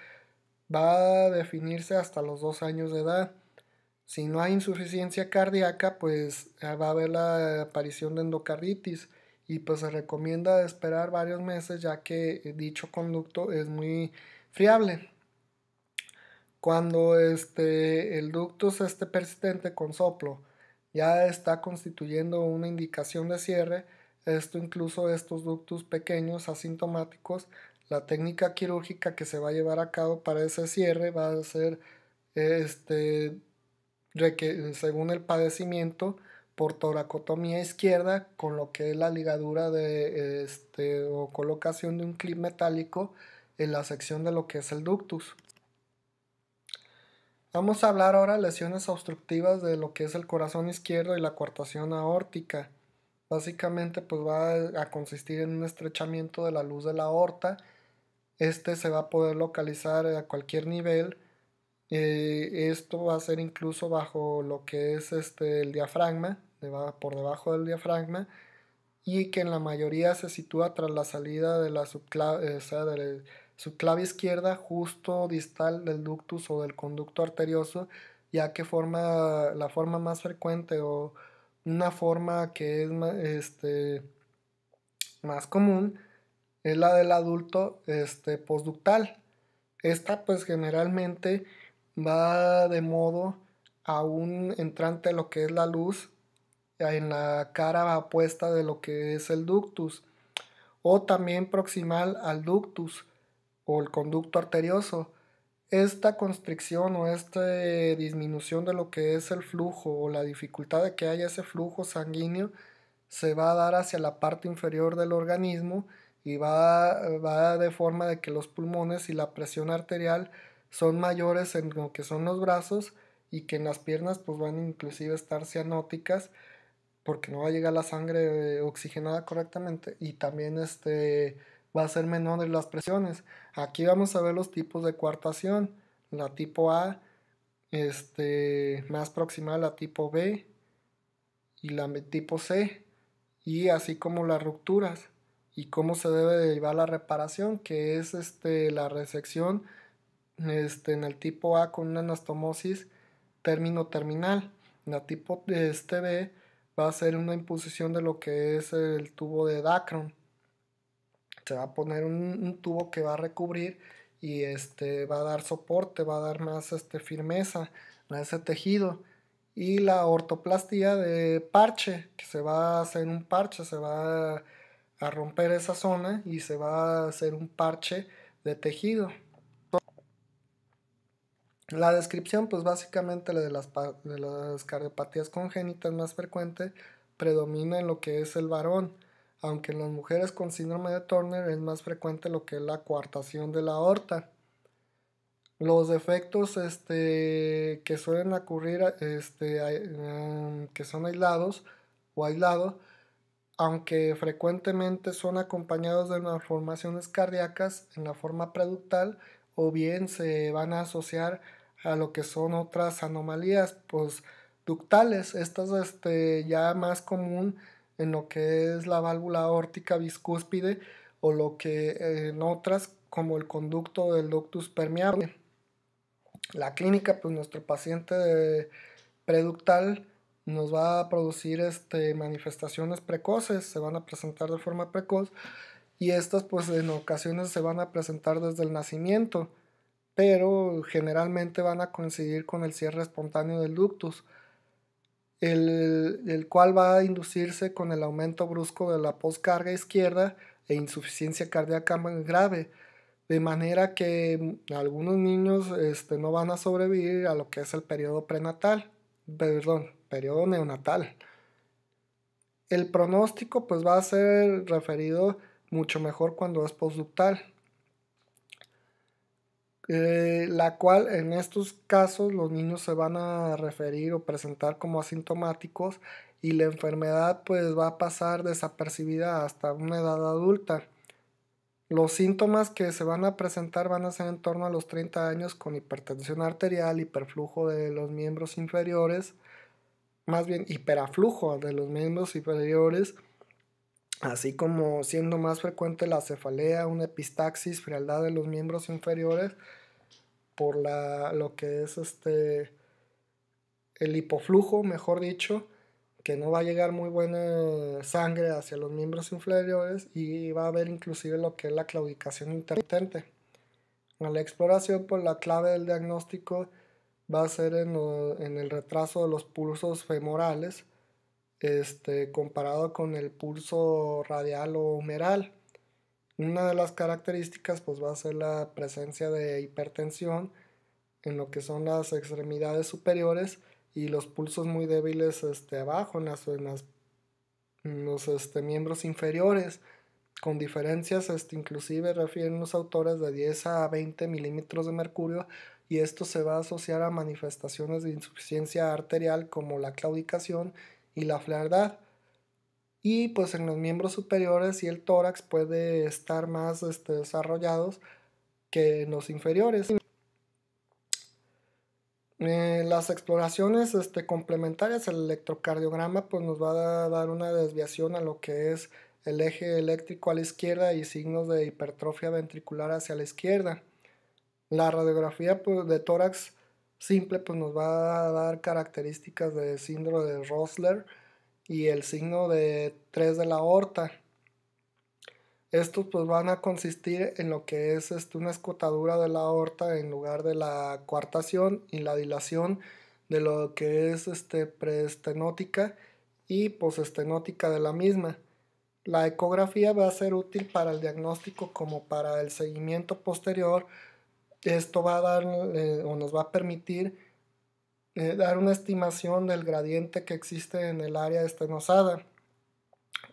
va a definirse hasta los 2 años de edad. Si no hay insuficiencia cardíaca, pues eh, va a haber la aparición de endocarditis y pues se recomienda esperar varios meses ya que eh, dicho conducto es muy friable. Cuando este, el ductus esté persistente con soplo ya está constituyendo una indicación de cierre, esto incluso estos ductus pequeños asintomáticos, la técnica quirúrgica que se va a llevar a cabo para ese cierre va a ser este, según el padecimiento por toracotomía izquierda con lo que es la ligadura de este, o colocación de un clip metálico en la sección de lo que es el ductus. Vamos a hablar ahora de lesiones obstructivas de lo que es el corazón izquierdo y la coartación aórtica. Básicamente pues va a consistir en un estrechamiento de la luz de la aorta. Este se va a poder localizar a cualquier nivel. Eh, esto va a ser incluso bajo lo que es este, el diafragma por debajo del diafragma y que en la mayoría se sitúa tras la salida de la subclave, eh, o sea, de la subclave izquierda justo distal del ductus o del conducto arterioso, ya que forma la forma más frecuente o una forma que es este, más común es la del adulto este, postductal. Esta pues generalmente va de modo a un entrante a lo que es la luz en la cara apuesta de lo que es el ductus, o también proximal al ductus o el conducto arterioso. Esta constricción o esta eh, disminución de lo que es el flujo o la dificultad de que haya ese flujo sanguíneo se va a dar hacia la parte inferior del organismo y va, va de forma de que los pulmones y la presión arterial son mayores en lo que son los brazos y que en las piernas pues van inclusive a estar cianóticas porque no va a llegar la sangre oxigenada correctamente y también este, va a ser menor de las presiones. Aquí vamos a ver los tipos de coartación. La tipo A, este, más próxima a la tipo B y la tipo C, y así como las rupturas y cómo se debe de llevar la reparación, que es este, la resección este, en el tipo A con una anastomosis término terminal. La tipo este B va a ser una imposición de lo que es el tubo de Dacron. Se va a poner un, tubo que va a recubrir y este va a dar soporte, va a dar más este, firmeza a ese tejido. Y la ortoplastía de parche, que se va a hacer un parche, se va a romper esa zona y se va a hacer un parche de tejido. La descripción, pues básicamente la de las, las cardiopatías congénitas más frecuente predomina en lo que es el varón, aunque en las mujeres con síndrome de Turner es más frecuente lo que es la coartación de la aorta. Los defectos este, que suelen ocurrir, este, em, que son aislados o aislados, aunque frecuentemente son acompañados de formaciones cardíacas en la forma preductal o bien se van a asociar a lo que son otras anomalías pues ductales. Esta es este, ya más común en lo que es la válvula órtica viscúspide, o lo que eh, en otras como el conducto del ductus permeable. La clínica, pues nuestro paciente preductal nos va a producir este, manifestaciones precoces, se van a presentar de forma precoz y estas pues en ocasiones se van a presentar desde el nacimiento pero generalmente van a coincidir con el cierre espontáneo del ductus, el, cual va a inducirse con el aumento brusco de la poscarga izquierda e insuficiencia cardíaca grave, de manera que algunos niños este, no van a sobrevivir a lo que es el periodo prenatal, perdón, periodo neonatal. El pronóstico pues va a ser referido mucho mejor cuando es postductal, eh, la cual en estos casos los niños se van a referir o presentar como asintomáticos y la enfermedad pues va a pasar desapercibida hasta una edad adulta. Los síntomas que se van a presentar van a ser en torno a los 30 años con hipertensión arterial, hiperflujo de los miembros inferiores, más bien hiperaflujo de los miembros inferiores, así como siendo más frecuente la cefalea, una epistaxis, frialdad de los miembros inferiores, por lo que es este, el hipoflujo, mejor dicho, que no va a llegar muy buena sangre hacia los miembros inferiores y va a haber inclusive lo que es la claudicación intermitente. En la exploración, por pues, la clave del diagnóstico va a ser en el retraso de los pulsos femorales, este, comparado con el pulso radial o humeral. Una de las características pues, va a ser la presencia de hipertensión en lo que son las extremidades superiores y los pulsos muy débiles este, abajo, en, las, en, los este, miembros inferiores, con diferencias este, inclusive refieren los autores de 10 a 20 milímetros de mercurio y esto se va a asociar a manifestaciones de insuficiencia arterial como la claudicación y la flaredad, Y pues en los miembros superiores y el tórax puede estar más este, desarrollados que en los inferiores. Eh, las exploraciones este, complementarias, el electrocardiograma, pues nos va a dar una desviación a lo que es el eje eléctrico a la izquierda y signos de hipertrofia ventricular hacia la izquierda. La radiografía pues, de tórax simple pues nos va a dar características de síndrome de Rossler y el signo de 3 de la aorta. Estos pues van a consistir en lo que es este, una escotadura de la aorta en lugar de la coartación y la dilación de lo que es este, preestenótica y postestenótica de la misma. La ecografía va a ser útil para el diagnóstico como para el seguimiento posterior esto va a dar eh, o nos va a permitir eh, dar una estimación del gradiente que existe en el área estenosada.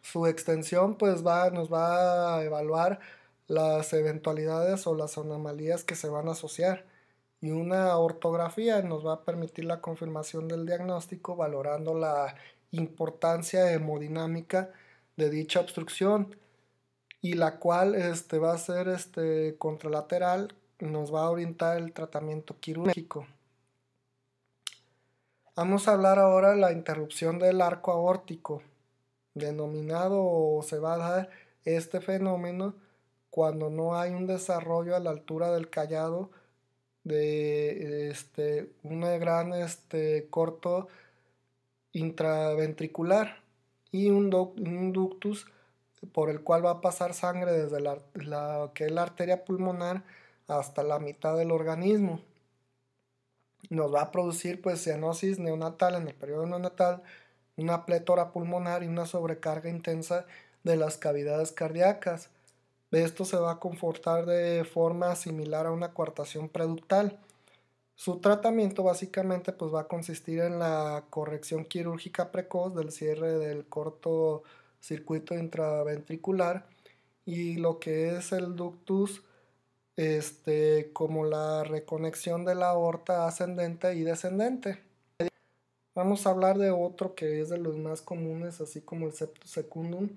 Su extensión pues va, nos va a evaluar las eventualidades o las anomalías que se van a asociar y una ortografía nos va a permitir la confirmación del diagnóstico valorando la importancia hemodinámica de dicha obstrucción y la cual este, va a ser este, contralateral nos va a orientar el tratamiento quirúrgico. Vamos a hablar ahora de la interrupción del arco aórtico, denominado o se va a dar este fenómeno cuando no hay un desarrollo a la altura del callado de este, un gran este, corto intraventricular y un, ductus por el cual va a pasar sangre desde la, que es la arteria pulmonar hasta la mitad del organismo. Nos va a producir pues cianosis neonatal en el periodo neonatal, una plétora pulmonar y una sobrecarga intensa de las cavidades cardíacas. Esto se va a confortar de forma similar a una coartación preductal. Su tratamiento básicamente pues, va a consistir en la corrección quirúrgica precoz del cierre del corto circuito intraventricular y lo que es el ductus este, como la reconexión de la aorta ascendente y descendente. Vamos a hablar de otro que es de los más comunes, así como el septo secundum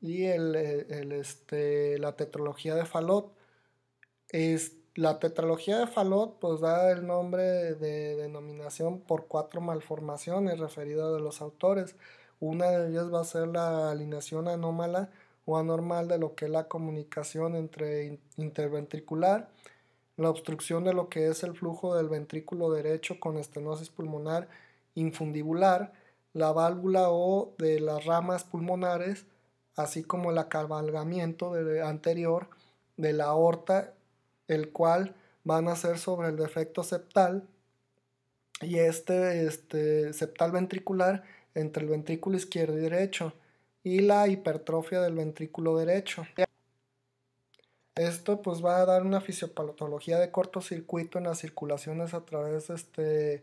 y el, eh, el, este, la tetralogía de Fallot Es, la tetralogía de Fallot pues, da el nombre de denominación por cuatro malformaciones referidas de los autores. Una de ellas va a ser la alineación anómala o anormal de lo que es la comunicación entre interventricular, la obstrucción de lo que es el flujo del ventrículo derecho con estenosis pulmonar infundibular, la válvula o de las ramas pulmonares, así como el acabalgamiento de anterior de la aorta, el cual van a ser sobre el defecto septal y este, este septal ventricular entre el ventrículo izquierdo y derecho y la hipertrofia del ventrículo derecho. Esto pues va a dar una fisiopatología de cortocircuito en las circulaciones a través este,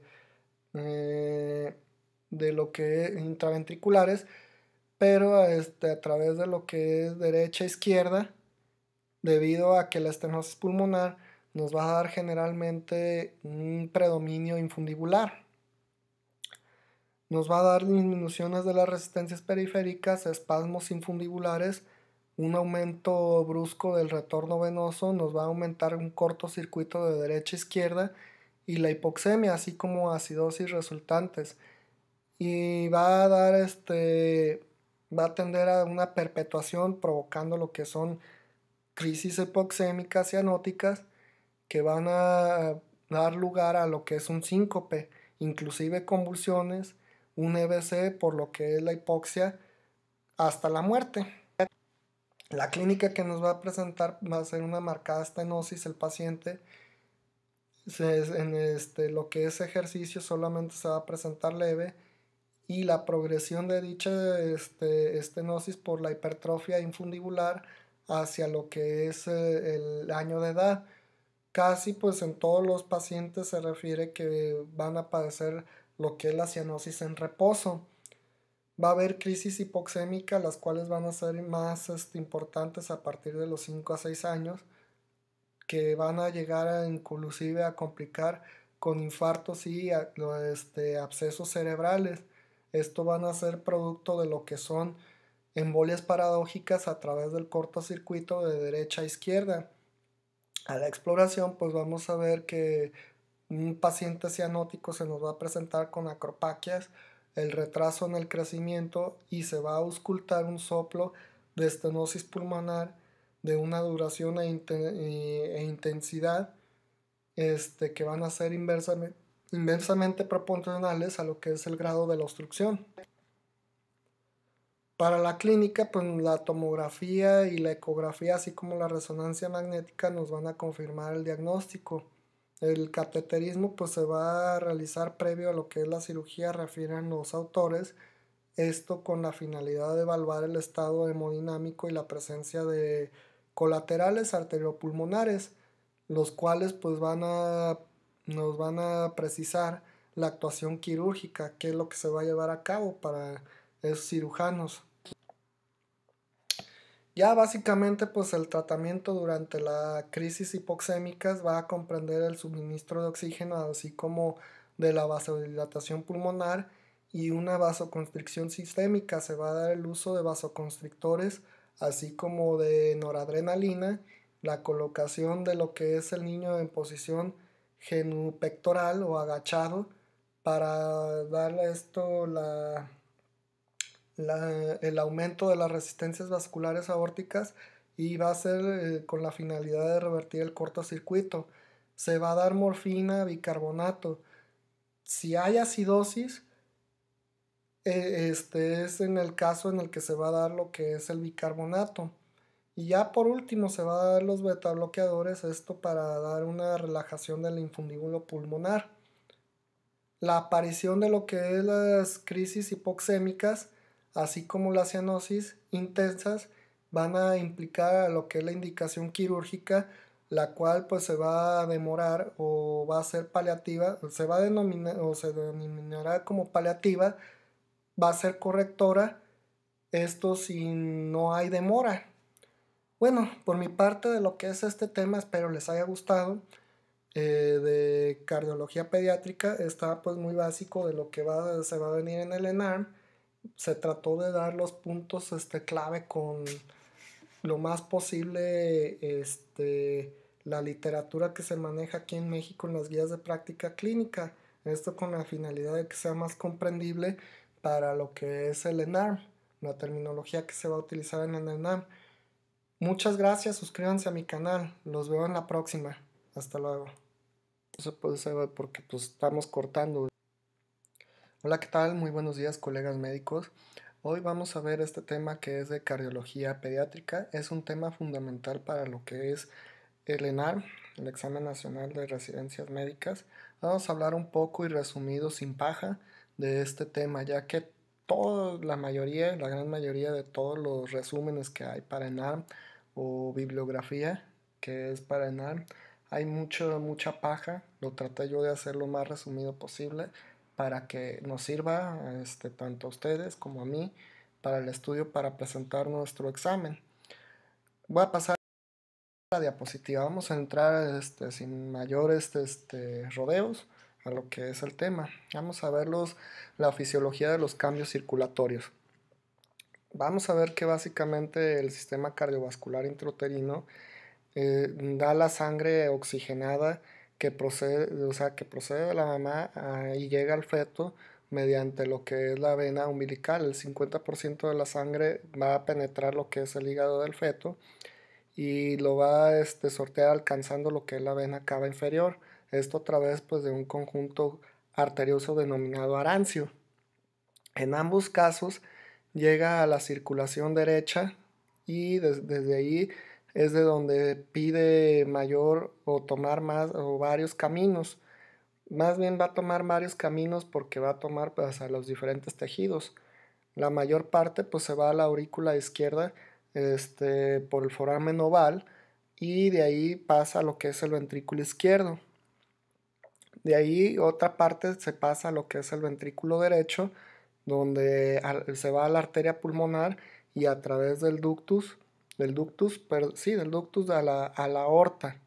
eh, de lo que es intraventriculares, pero este, a través de lo que es derecha e izquierda, debido a que la estenosis pulmonar nos va a dar generalmente un predominio infundibular nos va a dar disminuciones de las resistencias periféricas, espasmos infundibulares, un aumento brusco del retorno venoso, nos va a aumentar un cortocircuito de derecha a izquierda y la hipoxemia, así como acidosis resultantes. Y va a dar este va a tender a una perpetuación provocando lo que son crisis hipoxémicas y anóticas que van a dar lugar a lo que es un síncope, inclusive convulsiones un EBC por lo que es la hipoxia hasta la muerte. La clínica que nos va a presentar va a ser una marcada estenosis. El paciente en este, lo que es ejercicio solamente se va a presentar leve y la progresión de dicha este, estenosis por la hipertrofia infundibular hacia lo que es eh, el año de edad. Casi pues en todos los pacientes se refiere que van a padecer lo que es la cianosis en reposo. Va a haber crisis hipoxémicas, las cuales van a ser más este, importantes a partir de los 5 a 6 años, que van a llegar inclusive a complicar con infartos y este, abscesos cerebrales. Esto van a ser producto de lo que son embolias paradójicas a través del cortocircuito de derecha a izquierda. A la exploración, pues vamos a ver que un paciente cianótico se nos va a presentar con acropaquias, el retraso en el crecimiento y se va a auscultar un soplo de estenosis pulmonar de una duración e, e, e intensidad este, que van a ser inversamente, proporcionales a lo que es el grado de la obstrucción. Para la clínica, pues la tomografía y la ecografía, así como la resonancia magnética, nos van a confirmar el diagnóstico. El cateterismo pues se va a realizar previo a lo que es la cirugía, refieren los autores, esto con la finalidad de evaluar el estado hemodinámico y la presencia de colaterales arteriopulmonares, los cuales pues van a, nos van a precisar la actuación quirúrgica, que es lo que se va a llevar a cabo para esos cirujanos. Ya básicamente pues el tratamiento durante la crisis hipoxémica va a comprender el suministro de oxígeno así como de la vasodilatación pulmonar y una vasoconstricción sistémica. Se va a dar el uso de vasoconstrictores así como de noradrenalina, la colocación de lo que es el niño en posición genupectoral o agachado para darle esto la el aumento de las resistencias vasculares aórticas y va a ser eh, con la finalidad de revertir el cortocircuito. Se va a dar morfina, bicarbonato. Si hay acidosis, e, este es en el caso en el que se va a dar lo que es el bicarbonato. Y ya por último se va a dar los beta bloqueadores, esto para dar una relajación del infundíbulo pulmonar. La aparición de lo que es las crisis hipoxémicas así como las cianosis intensas, van a implicar lo que es la indicación quirúrgica, la cual pues se va a demorar o va a ser paliativa, se va a denominar o se denominará como paliativa, va a ser correctora, esto si no hay demora. Bueno, por mi parte de lo que es este tema, espero les haya gustado. Eh, de cardiología pediátrica está pues muy básico de lo que se va a venir en el ENARM se trató de dar los puntos este, clave con lo más posible este, la literatura que se maneja aquí en México en las guías de práctica clínica. Esto con la finalidad de que sea más comprendible para lo que es el ENARM, la terminología que se va a utilizar en el ENARM. Muchas gracias, suscríbanse a mi canal, los veo en la próxima. Hasta luego. Eso puede ser porque pues estamos cortando. Hola, ¿qué tal? Muy buenos días, colegas médicos. Hoy vamos a ver este tema que es de cardiología pediátrica. Es un tema fundamental para lo que es el ENAR, el Examen Nacional de Residencias Médicas. Vamos a hablar un poco y resumido sin paja de este tema, ya que toda la mayoría, la gran mayoría de todos los resúmenes que hay para ENAR o bibliografía que es para ENAR, hay mucho, mucha paja. Lo traté yo de hacer lo más resumido posible para que nos sirva este, tanto a ustedes como a mí para el estudio para presentar nuestro examen. Voy a pasar a la diapositiva. Vamos a entrar este, sin mayores este, este, rodeos a lo que es el tema. Vamos a ver los, la fisiología de los cambios circulatorios. Vamos a ver que básicamente el sistema cardiovascular introterino eh, da la sangre oxigenada que procede, o sea, que procede de la mamá y llega al feto mediante lo que es la vena umbilical. El 50% de la sangre va a penetrar lo que es el hígado del feto y lo va a este, sortear alcanzando lo que es la vena cava inferior. Esto a través pues, de un conjunto arterioso denominado arancio. En ambos casos llega a la circulación derecha y desde ahí es de donde pide mayor o tomar más o varios caminos. Más bien va a tomar varios caminos porque va a tomar pues, a los diferentes tejidos. La mayor parte pues se va a la aurícula izquierda este, por el foramen oval y de ahí pasa lo que es el ventrículo izquierdo. De ahí otra parte se pasa lo que es el ventrículo derecho, donde se va a la arteria pulmonar y a través del ductus del ductus, pero, sí, del ductus a la, a la aorta.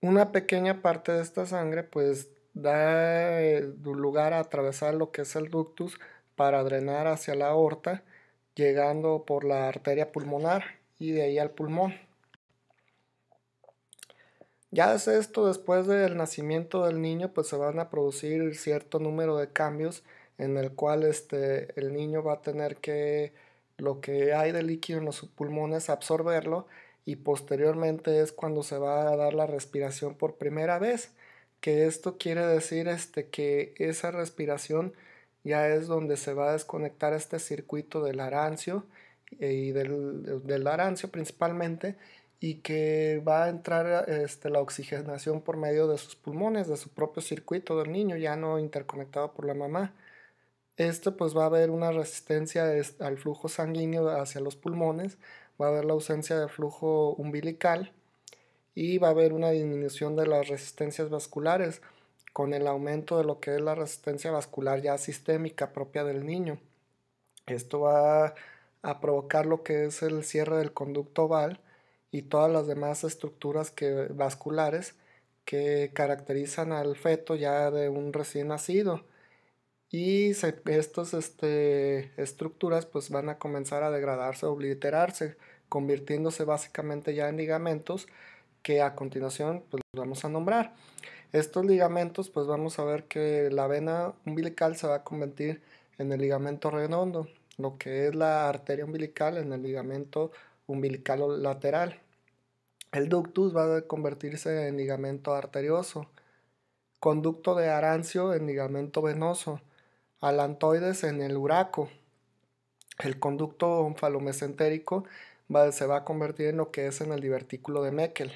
Una pequeña parte de esta sangre pues da eh, lugar a atravesar lo que es el ductus para drenar hacia la aorta, llegando por la arteria pulmonar y de ahí al pulmón. Ya es esto, después del nacimiento del niño, pues se van a producir cierto número de cambios en el cual este, el niño va a tener que lo que hay de líquido en los pulmones, absorberlo y posteriormente es cuando se va a dar la respiración por primera vez, que esto quiere decir este, que esa respiración ya es donde se va a desconectar este circuito del arancio eh, y del, del arancio principalmente y que va a entrar este, la oxigenación por medio de sus pulmones, de su propio circuito del niño, ya no interconectado por la mamá. Este pues va a haber una resistencia al flujo sanguíneo hacia los pulmones, va a haber la ausencia de flujo umbilical y va a haber una disminución de las resistencias vasculares con el aumento de lo que es la resistencia vascular ya sistémica propia del niño. Esto va a provocar lo que es el cierre del conducto oval y todas las demás estructuras vasculares que caracterizan al feto ya de un recién nacido y estas este, estructuras pues van a comenzar a degradarse o obliterarse, convirtiéndose básicamente ya en ligamentos que a continuación pues vamos a nombrar. Estos ligamentos pues vamos a ver que la vena umbilical se va a convertir en el ligamento redondo, lo que es la arteria umbilical en el ligamento umbilical lateral. El ductus va a convertirse en ligamento arterioso, conducto de arancio en ligamento venoso, alantoides en el uraco. El conducto onfalomesentérico se va a convertir en lo que es en el divertículo de Meckel.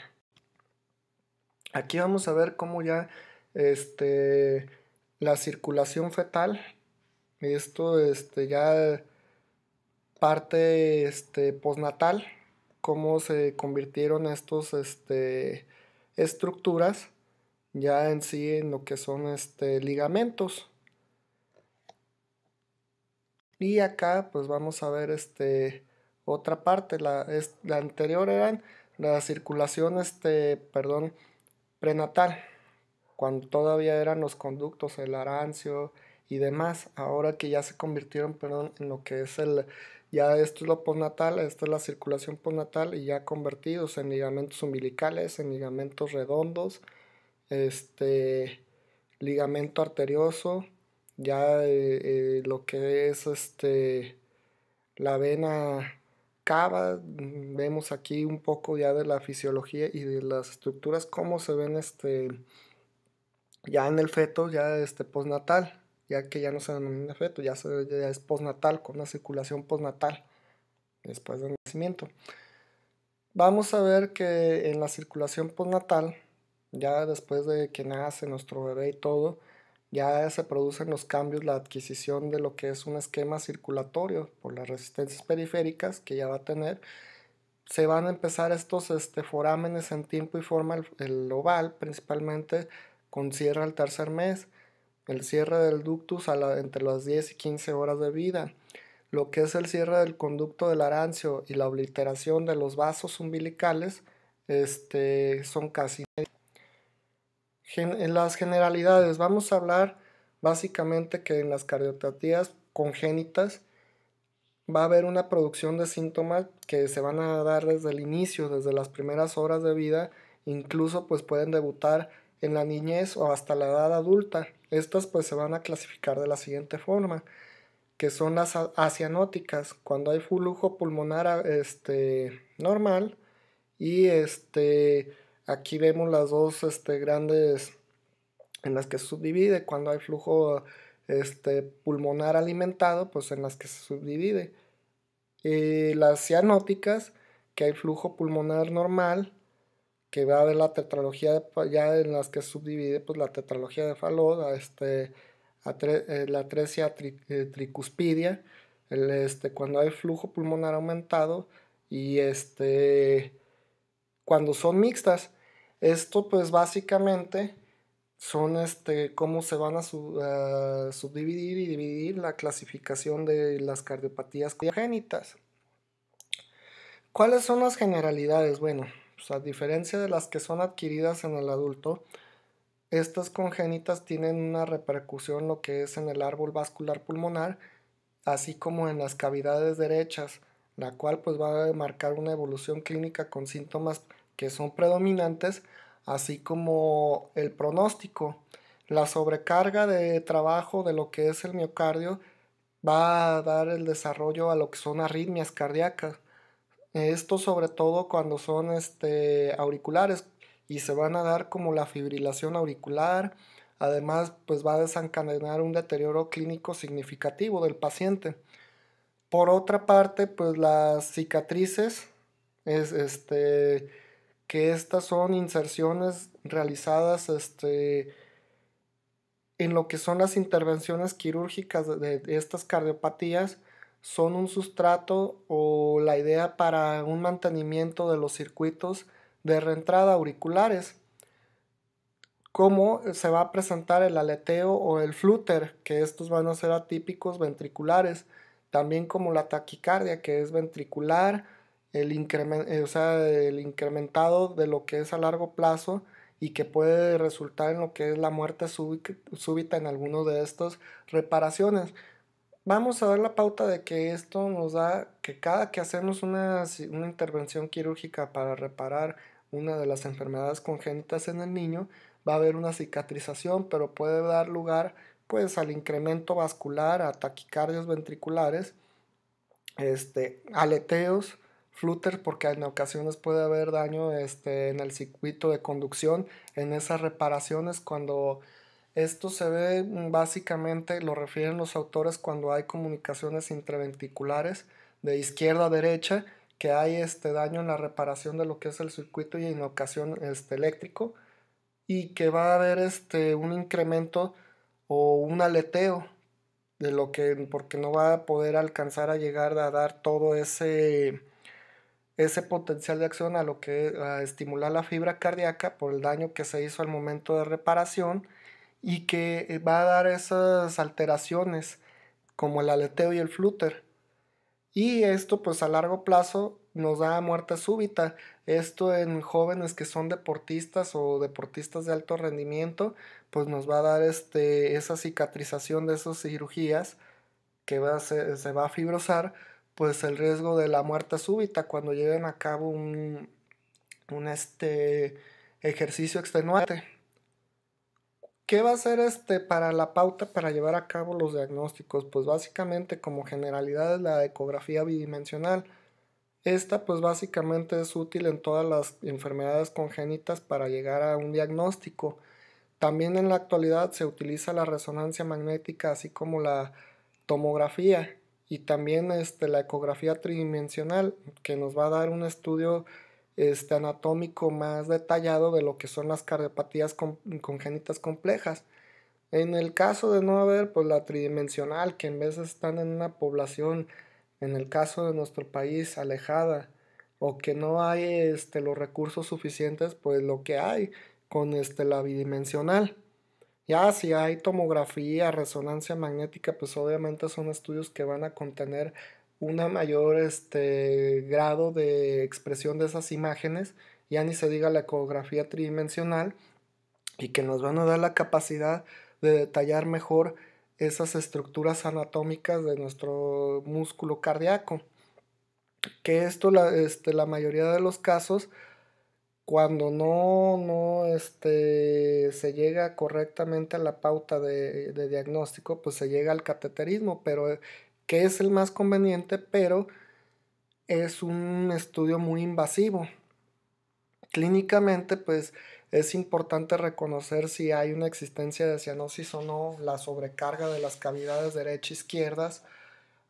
Aquí vamos a ver cómo ya este, la circulación fetal, y esto este, ya parte este, postnatal, cómo se convirtieron estas este, estructuras ya en sí en lo que son este, ligamentos. Y acá pues vamos a ver este, otra parte, la, es, la anterior era la circulación, este, perdón, prenatal, cuando todavía eran los conductos, el arancio y demás, ahora que ya se convirtieron, perdón, en lo que es el, ya esto es lo postnatal, esta es la circulación postnatal y ya convertidos en ligamentos umbilicales, en ligamentos redondos, este, ligamento arterioso, ya eh, eh, lo que es este la vena cava mm, vemos aquí un poco ya de la fisiología y de las estructuras cómo se ven este ya en el feto ya este postnatal ya que ya no se denomina feto ya, ya es postnatal con una circulación postnatal después del nacimiento vamos a ver que en la circulación postnatal ya después de que nace nuestro bebé y todo ya se producen los cambios, la adquisición de lo que es un esquema circulatorio por las resistencias periféricas que ya va a tener, se van a empezar estos este, forámenes en tiempo y forma, el, oval principalmente, con cierre al tercer mes, el cierre del ductus entre las 10 y 15 horas de vida, lo que es el cierre del conducto del arancio y la obliteración de los vasos umbilicales, este, son casi en las generalidades, vamos a hablar básicamente que en las cardiopatías congénitas va a haber una producción de síntomas que se van a dar desde el inicio, desde las primeras horas de vida, incluso pues pueden debutar en la niñez o hasta la edad adulta. Estas pues se van a clasificar de la siguiente forma, que son las asianóticas, cuando hay flujo pulmonar este, normal y este, Aquí vemos las dos este, grandes en las que se subdivide. Cuando hay flujo este, pulmonar alimentado, pues en las que se subdivide. Y eh, las cianóticas, que hay flujo pulmonar normal, que va a haber la tetralogía, de, ya en las que se subdivide, pues la tetralogía de Fallot, este, eh, la atresia eh, tricuspidia, el, este, cuando hay flujo pulmonar aumentado y este cuando son mixtas. Esto pues básicamente son este, cómo se van a subdividir y dividir la clasificación de las cardiopatías congénitas. ¿Cuáles son las generalidades? Bueno, pues, a diferencia de las que son adquiridas en el adulto, estas congénitas tienen una repercusión lo que es en el árbol vascular pulmonar, así como en las cavidades derechas la cual pues va a marcar una evolución clínica con síntomas que son predominantes, así como el pronóstico. La sobrecarga de trabajo de lo que es el miocardio va a dar el desarrollo a lo que son arritmias cardíacas. Esto sobre todo cuando son este, auriculares y se van a dar como la fibrilación auricular. Además, pues va a desencadenar un deterioro clínico significativo del paciente. Por otra parte, pues las cicatrices, es, este, que estas son inserciones realizadas este, en lo que son las intervenciones quirúrgicas de, de estas cardiopatías, son un sustrato o la idea para un mantenimiento de los circuitos de reentrada auriculares. Cómo se va a presentar el aleteo o el flúter, que estos van a ser atípicos ventriculares. También como la taquicardia, que es ventricular, el, eh, sea, el incrementado de lo que es a largo plazo y que puede resultar en lo que es la muerte súbita en alguno de estos reparaciones. Vamos a dar la pauta de que esto nos da que cada que hacemos una, una intervención quirúrgica para reparar una de las enfermedades congénitas en el niño, va a haber una cicatrización, pero puede dar lugar pues al incremento vascular, a taquicardias ventriculares, este, aleteos, flúter porque en ocasiones puede haber daño este, en el circuito de conducción, en esas reparaciones cuando esto se ve mm, básicamente, lo refieren los autores cuando hay comunicaciones intraventriculares de izquierda a derecha, que hay este daño en la reparación de lo que es el circuito y en ocasión este, eléctrico y que va a haber este, un incremento o un aleteo de lo que porque no va a poder alcanzar a llegar a dar todo ese ese potencial de acción a lo que a estimular la fibra cardíaca por el daño que se hizo al momento de reparación y que eh, va a dar esas alteraciones como el aleteo y el flúter. Y esto pues a largo plazo nos da muerte súbita. Esto en jóvenes que son deportistas o deportistas de alto rendimiento, pues nos va a dar este, esa cicatrización de esas cirugías que se va a fibrosar, pues el riesgo de la muerte súbita cuando lleven a cabo un, este, ejercicio extenuante. ¿Qué va a ser este para la pauta para llevar a cabo los diagnósticos? Pues básicamente como generalidad es la ecografía bidimensional esta pues básicamente es útil en todas las enfermedades congénitas para llegar a un diagnóstico. También en la actualidad se utiliza la resonancia magnética así como la tomografía y también este, la ecografía tridimensional que nos va a dar un estudio este, anatómico más detallado de lo que son las cardiopatías congénitas complejas. En el caso de no haber pues la tridimensional que en veces están en una población en el caso de nuestro país, alejada o que no hay este, los recursos suficientes, pues lo que hay con este, la bidimensional. Ya si hay tomografía, resonancia magnética, pues obviamente son estudios que van a contener un mayor este, grado de expresión de esas imágenes, ya ni se diga la ecografía tridimensional, y que nos van a dar la capacidad de detallar mejor esas estructuras anatómicas de nuestro músculo cardíaco. Que esto, la, este, la mayoría de los casos, cuando no, no este, se llega correctamente a la pauta de, de, diagnóstico, pues se llega al cateterismo, pero eh, que es el más conveniente, pero es un estudio muy invasivo. Clínicamente, pues es importante reconocer si hay una existencia de cianosis o no, la sobrecarga de las cavidades derecha e izquierdas,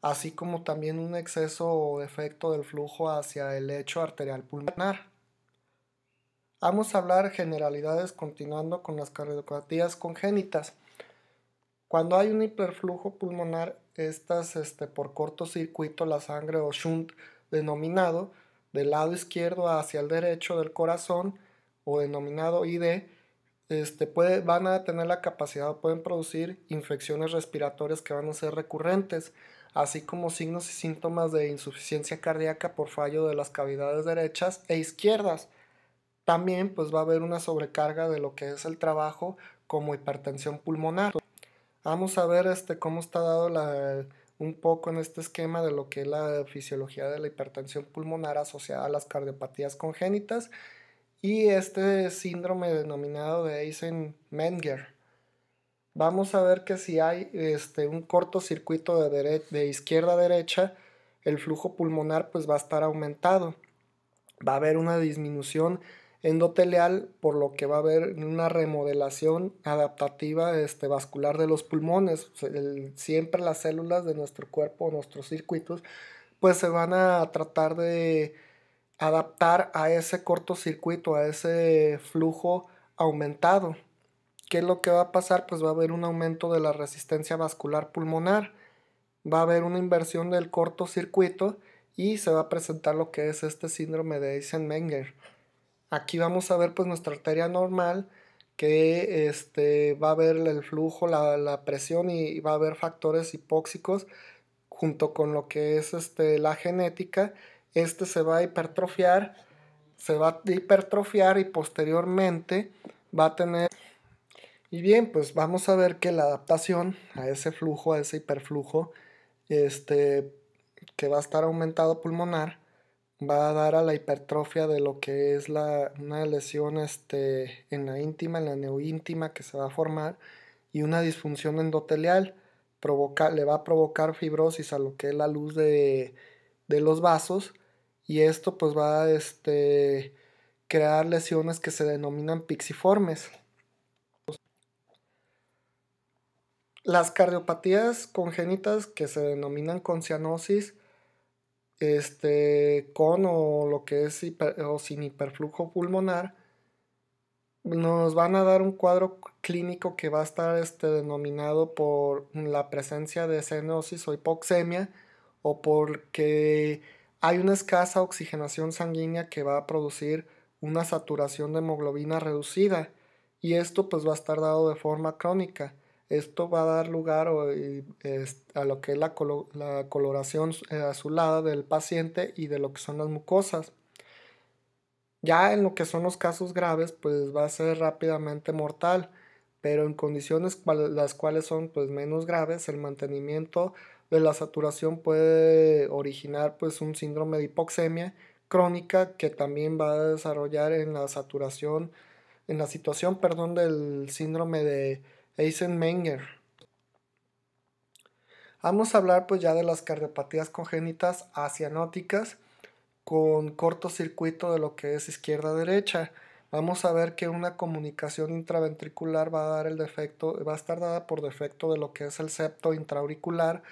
así como también un exceso o defecto del flujo hacia el lecho arterial pulmonar. Vamos a hablar generalidades continuando con las cardiopatías congénitas. Cuando hay un hiperflujo pulmonar, estas este, por cortocircuito la sangre o shunt denominado del lado izquierdo hacia el derecho del corazón, o denominado ID, este, puede, van a tener la capacidad, pueden producir infecciones respiratorias que van a ser recurrentes, así como signos y síntomas de insuficiencia cardíaca por fallo de las cavidades derechas e izquierdas. También pues va a haber una sobrecarga de lo que es el trabajo como hipertensión pulmonar. Vamos a ver este, cómo está dado un poco en este esquema de lo que es la fisiología de la hipertensión pulmonar asociada a las cardiopatías congénitas y este síndrome denominado de Eisenmenger. Vamos a ver que si hay este, un cortocircuito de, de izquierda a derecha, el flujo pulmonar pues va a estar aumentado. Va a haber una disminución endotelial, por lo que va a haber una remodelación adaptativa este, vascular de los pulmones. siempre las células de nuestro cuerpo, nuestros circuitos, pues se van a tratar de adaptar a ese cortocircuito, a ese flujo aumentado. ¿Qué es lo que va a pasar? Pues va a haber un aumento de la resistencia vascular pulmonar, va a haber una inversión del cortocircuito y se va a presentar lo que es este síndrome de Eisenmenger. Aquí vamos a ver pues nuestra arteria normal, que este, va a haber el flujo, la, presión y, va a haber factores hipóxicos junto con lo que es este, la genética este se va a hipertrofiar, se va a hipertrofiar y posteriormente va a tener... Y bien, pues vamos a ver que la adaptación a ese flujo, a ese hiperflujo, este, que va a estar aumentado pulmonar, va a dar a la hipertrofia de lo que es la, una lesión este, en la íntima, en la neoíntima que se va a formar y una disfunción endotelial. Provoca, le va a provocar fibrosis a lo que es la luz de los vasos y esto pues va a este, crear lesiones que se denominan pixiformes. Las cardiopatías congénitas que se denominan con cianosis, este, con o lo que es o sin hiperflujo pulmonar, nos van a dar un cuadro clínico que va a estar este, denominado por la presencia de cenosis o hipoxemia o porque hay una escasa oxigenación sanguínea que va a producir una saturación de hemoglobina reducida y esto pues va a estar dado de forma crónica. Esto va a dar lugar a lo que es la, coloración eh, azulada del paciente y de lo que son las mucosas. Ya en lo que son los casos graves pues va a ser rápidamente mortal, pero en condiciones las cuales son pues menos graves el mantenimiento la saturación puede originar pues un síndrome de hipoxemia crónica que también va a desarrollar en la saturación, en la situación, perdón, del síndrome de Eisenmenger. Vamos a hablar pues ya de las cardiopatías congénitas asianóticas con cortocircuito de lo que es izquierda-derecha. Vamos a ver que una comunicación intraventricular va a dar el defecto, va a estar dada por defecto de lo que es el septo intraauricular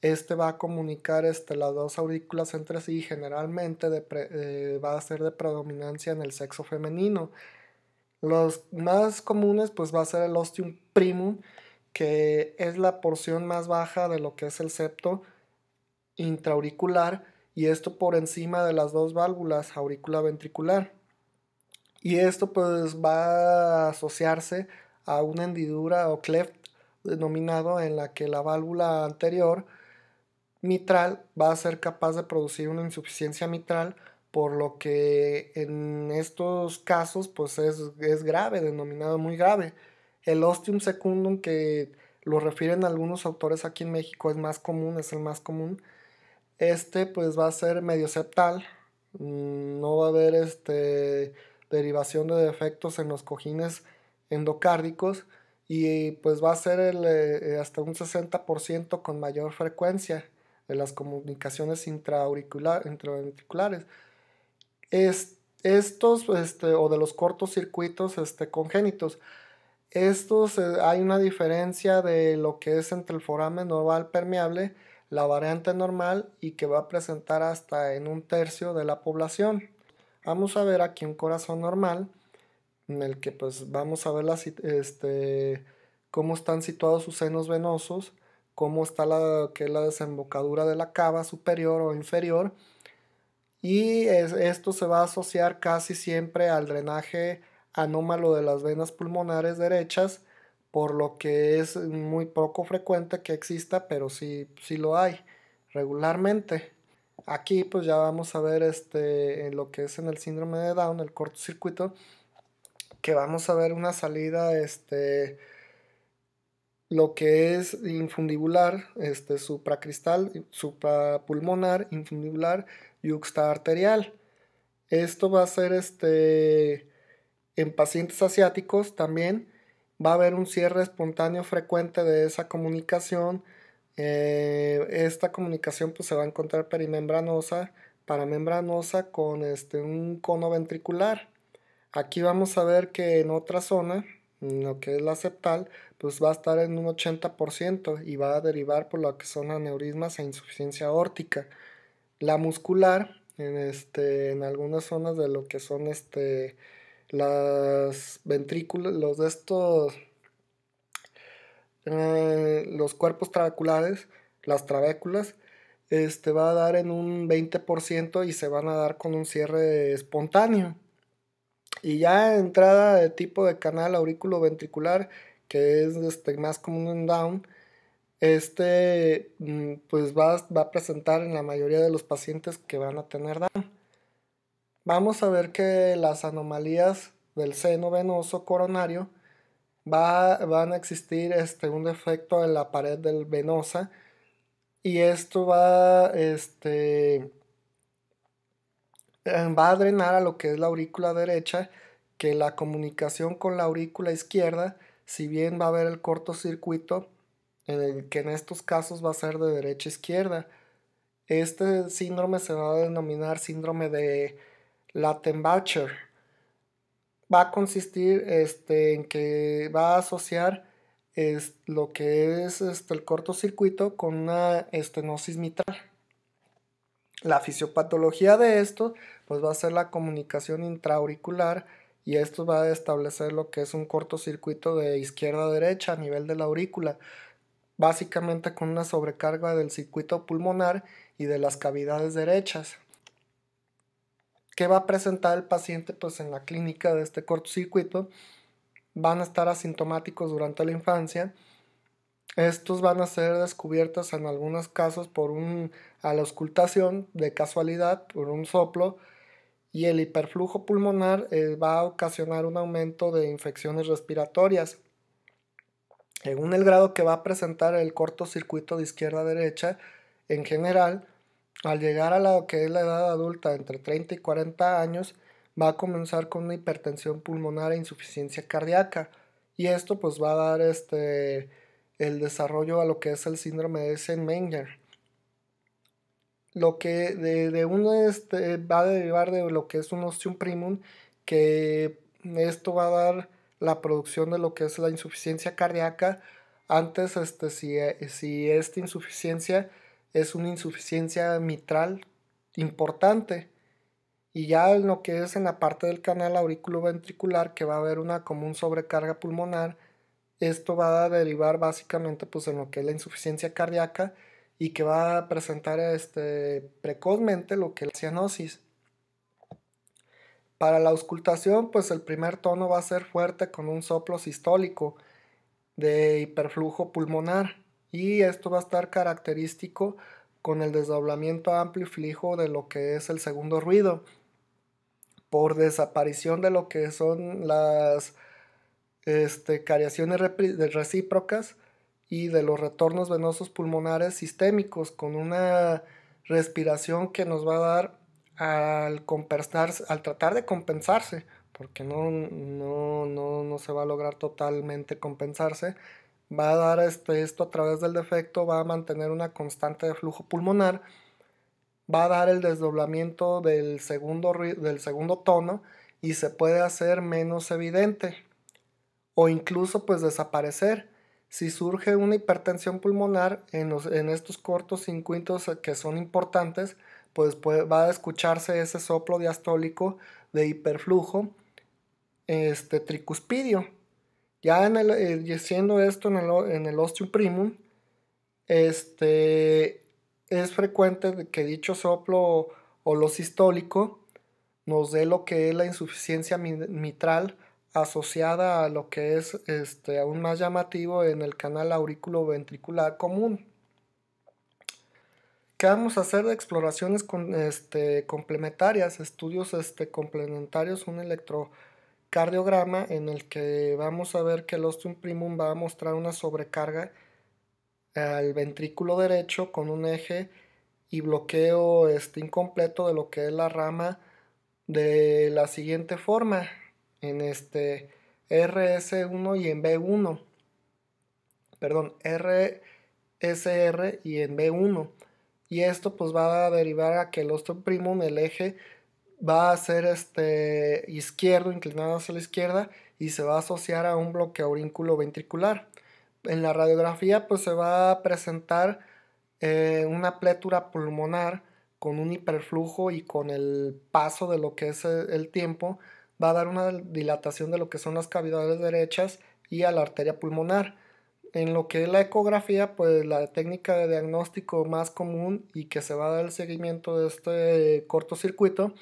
este va a comunicar este, las dos aurículas entre sí y generalmente eh, va a ser de predominancia en el sexo femenino. Los más comunes pues va a ser el ostium primum, que es la porción más baja de lo que es el septo intraauricular y esto por encima de las dos válvulas aurícula ventricular. Y esto pues va a asociarse a una hendidura o cleft denominado en la que la válvula anterior mitral va a ser capaz de producir una insuficiencia mitral, por lo que en estos casos pues es, grave, denominado muy grave. El ostium secundum, que lo refieren algunos autores aquí en México, es más común, es el más común. Este pues va a ser medio septal, mm, no va a haber este, derivación de defectos en los cojines endocárdicos y pues va a ser eh, hasta un 60% con mayor frecuencia de las comunicaciones intraventriculares estos, este, o de los cortocircuitos este, congénitos, estos eh, hay una diferencia de lo que es entre el foramen oval permeable, la variante normal y que va a presentar hasta en un tercio de la población. Vamos a ver aquí un corazón normal en el que pues vamos a ver la, este, cómo están situados sus senos venosos, cómo está la, que la desembocadura de la cava superior o inferior. Y esto se va a asociar casi siempre al drenaje anómalo de las venas pulmonares derechas, por lo que es muy poco frecuente que exista, pero sí, lo hay regularmente. Aquí pues ya vamos a ver este, lo que es en el síndrome de Down, el cortocircuito, que vamos a ver una salida este, lo que es infundibular, este, supracristal, suprapulmonar, infundibular, arterial Esto va a ser este, en pacientes asiáticos también. Va a haber un cierre espontáneo frecuente de esa comunicación. Eh, esta comunicación pues, se va a encontrar perimembranosa, paramembranosa con este, un cono ventricular. Aquí vamos a ver que en otra zona, lo que es la septal, pues va a estar en un 80% y va a derivar por lo que son aneurismas e insuficiencia aórtica. La muscular, en, este, en algunas zonas de lo que son este, las ventrículas, los de estos, eh, los cuerpos trabeculares, las trabéculas, este, va a dar en un 20% y se van a dar con un cierre espontáneo. Y ya entrada de tipo de canal auriculoventricular ventricular que es este, más común en Down, este mm, pues va, a presentar en la mayoría de los pacientes que van a tener Down. Vamos a ver que las anomalías del seno venoso coronario van a existir este, un defecto en la pared del venosa y esto va, este, eh, va a drenar a lo que es la aurícula derecha, que la comunicación con la aurícula izquierda si bien va a haber el cortocircuito, que en estos casos va a ser de derecha a izquierda. Este síndrome se va a denominar síndrome de Lattenbacher. Va a consistir este, en que va a asociar es, lo que es este, el cortocircuito con una estenosis mitral. La fisiopatología de esto pues, va a ser la comunicación intraauricular y esto va a establecer lo que es un cortocircuito de izquierda a derecha a nivel de la aurícula, básicamente con una sobrecarga del circuito pulmonar y de las cavidades derechas. ¿Qué va a presentar el paciente? Pues en la clínica de este cortocircuito van a estar asintomáticos durante la infancia. Estos van a ser descubiertos en algunos casos por a la auscultación de casualidad, por un soplo, y el hiperflujo pulmonar eh, va a ocasionar un aumento de infecciones respiratorias. Según el grado que va a presentar el cortocircuito de izquierda a derecha, en general, al llegar a lo que es la edad adulta entre 30 y 40 años, va a comenzar con una hipertensión pulmonar e insuficiencia cardíaca. Y esto pues va a dar este, el desarrollo a lo que es el síndrome de Eisenmenger lo que de, uno este, va a derivar de lo que es un ostium primum, que esto va a dar la producción de lo que es la insuficiencia cardíaca. Antes, este, si, eh, esta insuficiencia es una insuficiencia mitral importante, y ya en lo que es en la parte del canal auriculoventricular, que va a haber una común sobrecarga pulmonar, esto va a derivar básicamente pues en lo que es la insuficiencia cardíaca y que va a presentar este, precozmente lo que es la cianosis. Para la auscultación, pues el primer tono va a ser fuerte con un soplo sistólico de hiperflujo pulmonar y esto va a estar característico con el desdoblamiento amplio y fijo de lo que es el segundo ruido por desaparición de lo que son las este, cariaciones recíprocas y de los retornos venosos pulmonares sistémicos con una respiración que nos va a dar al al tratar de compensarse, porque no, no, se va a lograr totalmente compensarse, va a dar este, esto a través del defecto, va a mantener una constante de flujo pulmonar, va a dar el desdoblamiento del segundo, del segundo tono y se puede hacer menos evidente o incluso pues desaparecer si surge una hipertensión pulmonar en, en estos cortos cincuentos que son importantes, pues, va a escucharse ese soplo diastólico de hiperflujo este, tricuspidio. Ya eh, siendo esto en el, en el ostium primum, este, es frecuente que dicho soplo o lo nos dé lo que es la insuficiencia mitral asociada a lo que es este, aún más llamativo en el canal auriculoventricular ventricular común. ¿Qué vamos a hacer de exploraciones este, complementarias, estudios este, complementarios, un electrocardiograma en el que vamos a ver que el ostium primum va a mostrar una sobrecarga al ventrículo derecho con un eje y bloqueo este, incompleto de lo que es la rama de la siguiente forma en este RS1 y en B1. Perdón, RSR y en B1. Y esto pues va a derivar a que el ostro primo, el eje, va a ser este izquierdo, inclinado hacia la izquierda y se va a asociar a un bloque aurículo ventricular. En la radiografía pues se va a presentar eh, una plétura pulmonar con un hiperflujo y con el paso de lo que es el tiempo va a dar una dilatación de lo que son las cavidades derechas y a la arteria pulmonar. En lo que es la ecografía, pues la técnica de diagnóstico más común y que se va a dar el seguimiento de este cortocircuito,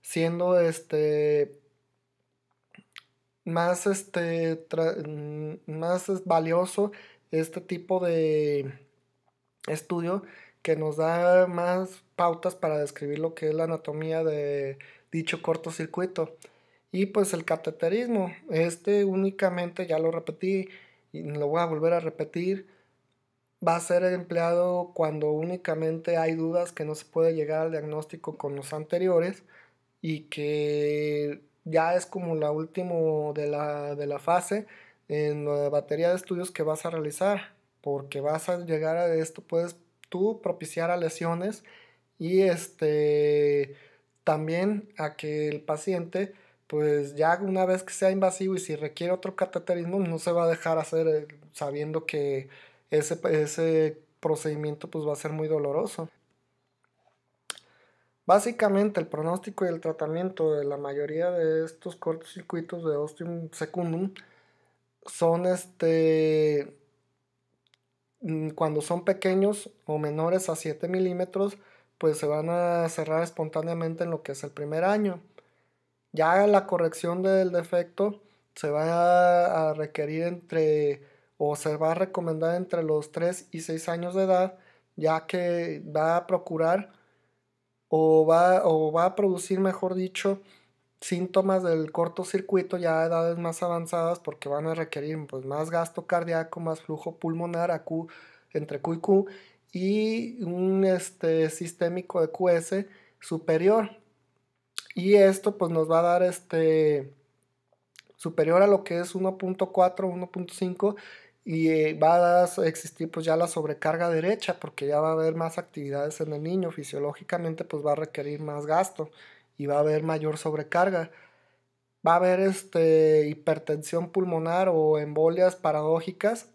siendo este más este mm, más valioso este tipo de estudio que nos da más pautas para describir lo que es la anatomía de dicho cortocircuito. Y pues el cateterismo, este únicamente, ya lo repetí y lo voy a volver a repetir, va a ser empleado cuando únicamente hay dudas que no se puede llegar al diagnóstico con los anteriores y que ya es como la última de la, fase en la batería de estudios que vas a realizar, porque vas a llegar a esto, puedes tú propiciar a lesiones y este también a que el paciente pues ya una vez que sea invasivo y si requiere otro cateterismo, no se va a dejar hacer eh, sabiendo que ese, procedimiento pues va a ser muy doloroso. Básicamente el pronóstico y el tratamiento de la mayoría de estos cortocircuitos de ostium secundum son este mm, cuando son pequeños o menores a 7 milímetros pues se van a cerrar espontáneamente en lo que es el primer año ya la corrección del defecto se va a requerir entre o se va a recomendar entre los 3 y 6 años de edad, ya que va a procurar o va, o va a producir, mejor dicho, síntomas del cortocircuito ya a edades más avanzadas porque van a requerir pues, más gasto cardíaco, más flujo pulmonar a Q, entre Q y Q y un este, sistémico de QS superior, y esto pues nos va a dar este superior a lo que es 1.4, 1.5 y eh, va a existir pues ya la sobrecarga derecha porque ya va a haber más actividades en el niño, fisiológicamente pues va a requerir más gasto y va a haber mayor sobrecarga. Va a haber este, hipertensión pulmonar o embolias paradójicas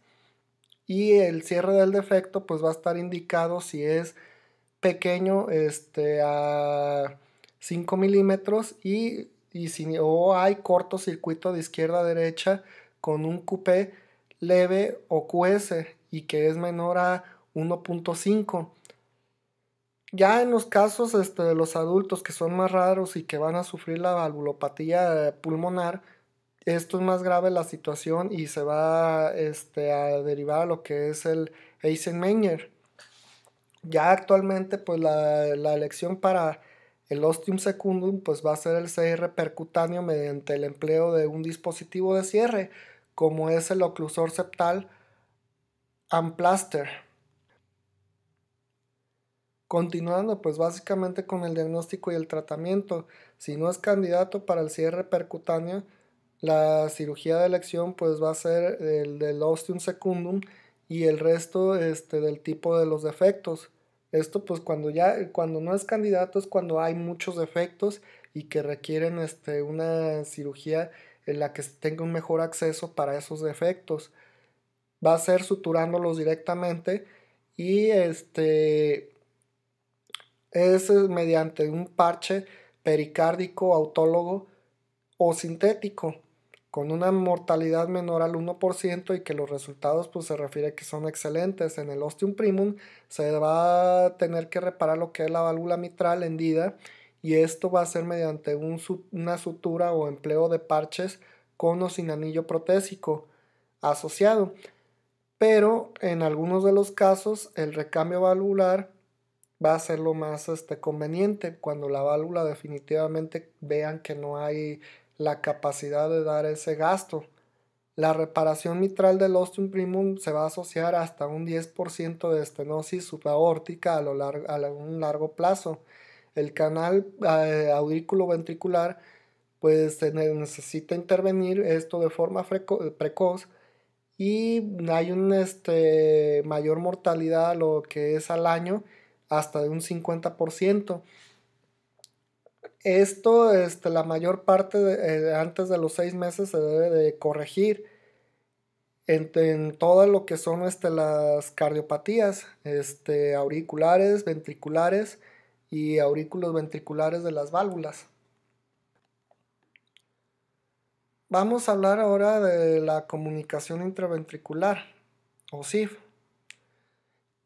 y el cierre del defecto pues va a estar indicado si es pequeño este, a 5 milímetros y, si o hay cortocircuito de izquierda a derecha con un cupé leve o QS y que es menor a 1.5. Ya en los casos este, de los adultos que son más raros y que van a sufrir la valvulopatía eh, pulmonar, esto es más grave la situación y se va este, a derivar a lo que es el Eisenmenger. Ya actualmente, pues la elección para el ostium secundum pues va a ser el cierre percutáneo mediante el empleo de un dispositivo de cierre como es el oclusor septal Amplaster. Continuando pues básicamente con el diagnóstico y el tratamiento, si no es candidato para el cierre percutáneo, la cirugía de elección pues va a ser el del ostium secundum y el resto este, del tipo de los defectos. Esto pues cuando ya, cuando no es candidato es cuando hay muchos defectos y que requieren este, una cirugía en la que tenga un mejor acceso para esos defectos. Va a ser suturándolos directamente y este es eh, mediante un parche pericárdico autólogo o sintético con una mortalidad menor al 1% y que los resultados pues se refiere que son excelentes. En el ostium primum se va a tener que reparar lo que es la válvula mitral hendida y esto va a ser mediante una sutura o empleo de parches con o sin anillo protésico asociado. Pero en algunos de los casos el recambio valvular va a ser lo más este, conveniente cuando la válvula definitivamente vean que no hay la capacidad de dar ese gasto. La reparación mitral del ostium primum se va a asociar hasta un 10% de estenosis subaórtica a, lo largo, a un largo plazo. El canal eh, aurículo ventricular pues necesita intervenir esto de forma precoz y hay una este, mayor mortalidad lo que es al año hasta de un 50%. Esto, este, la mayor parte, eh, antes de los seis meses, se debe de corregir en, todo lo que son este, las cardiopatías este, auriculares, ventriculares y aurículos ventriculares de las válvulas. Vamos a hablar ahora de la comunicación intraventricular o SIF.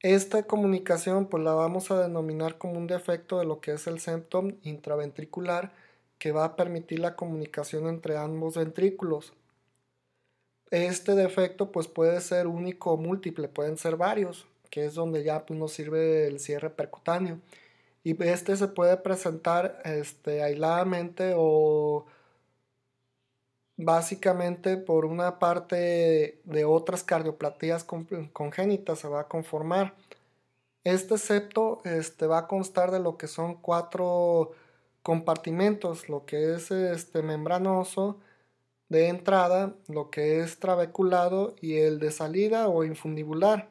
Esta comunicación pues la vamos a denominar como un defecto de lo que es el septum intraventricular que va a permitir la comunicación entre ambos ventrículos. Este defecto pues puede ser único o múltiple, pueden ser varios, que es donde ya pues, nos sirve el cierre percutáneo. Y este se puede presentar este, aisladamente o básicamente por una parte de otras cardioplatías congénitas se va a conformar. Este septo este, va a constar de lo que son cuatro compartimentos, lo que es este, membranoso de entrada, lo que es trabeculado y el de salida o infundibular.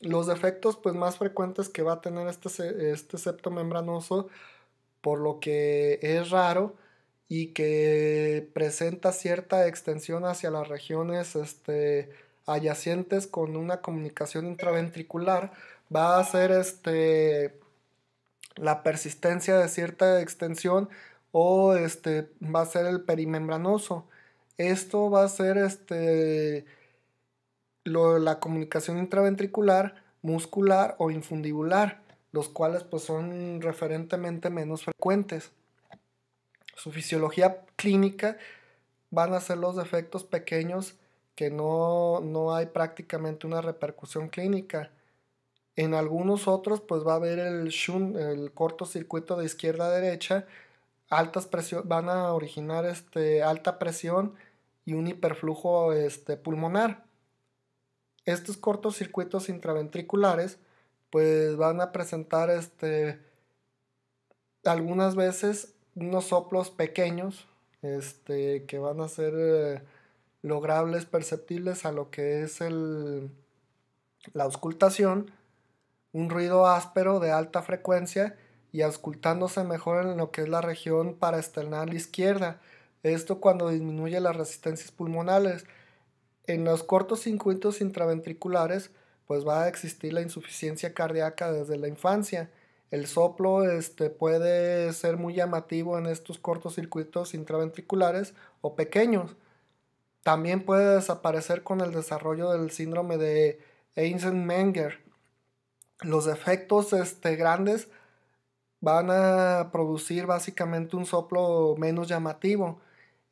Los defectos pues, más frecuentes que va a tener este, este septo membranoso, por lo que es raro, y que presenta cierta extensión hacia las regiones este, adyacentes con una comunicación intraventricular, va a ser este, la persistencia de cierta extensión o este, va a ser el perimembranoso. Esto va a ser este, la comunicación intraventricular, muscular o infundibular, los cuales pues, son referentemente menos frecuentes su fisiología clínica van a ser los defectos pequeños que no, hay prácticamente una repercusión clínica. En algunos otros, pues va a haber el shun, el cortocircuito de izquierda a derecha, altas van a originar este, alta presión y un hiperflujo este, pulmonar. Estos cortocircuitos intraventriculares, pues van a presentar este, algunas veces unos soplos pequeños este, que van a ser eh, logrables, perceptibles a lo que es la auscultación, un ruido áspero de alta frecuencia y auscultándose mejor en lo que es la región paraesternal izquierda. Esto cuando disminuye las resistencias pulmonales. En los cortos circuitos intraventriculares, pues va a existir la insuficiencia cardíaca desde la infancia el soplo este, puede ser muy llamativo en estos circuitos intraventriculares o pequeños. También puede desaparecer con el desarrollo del síndrome de Eisenmenger. Los efectos este, grandes van a producir básicamente un soplo menos llamativo.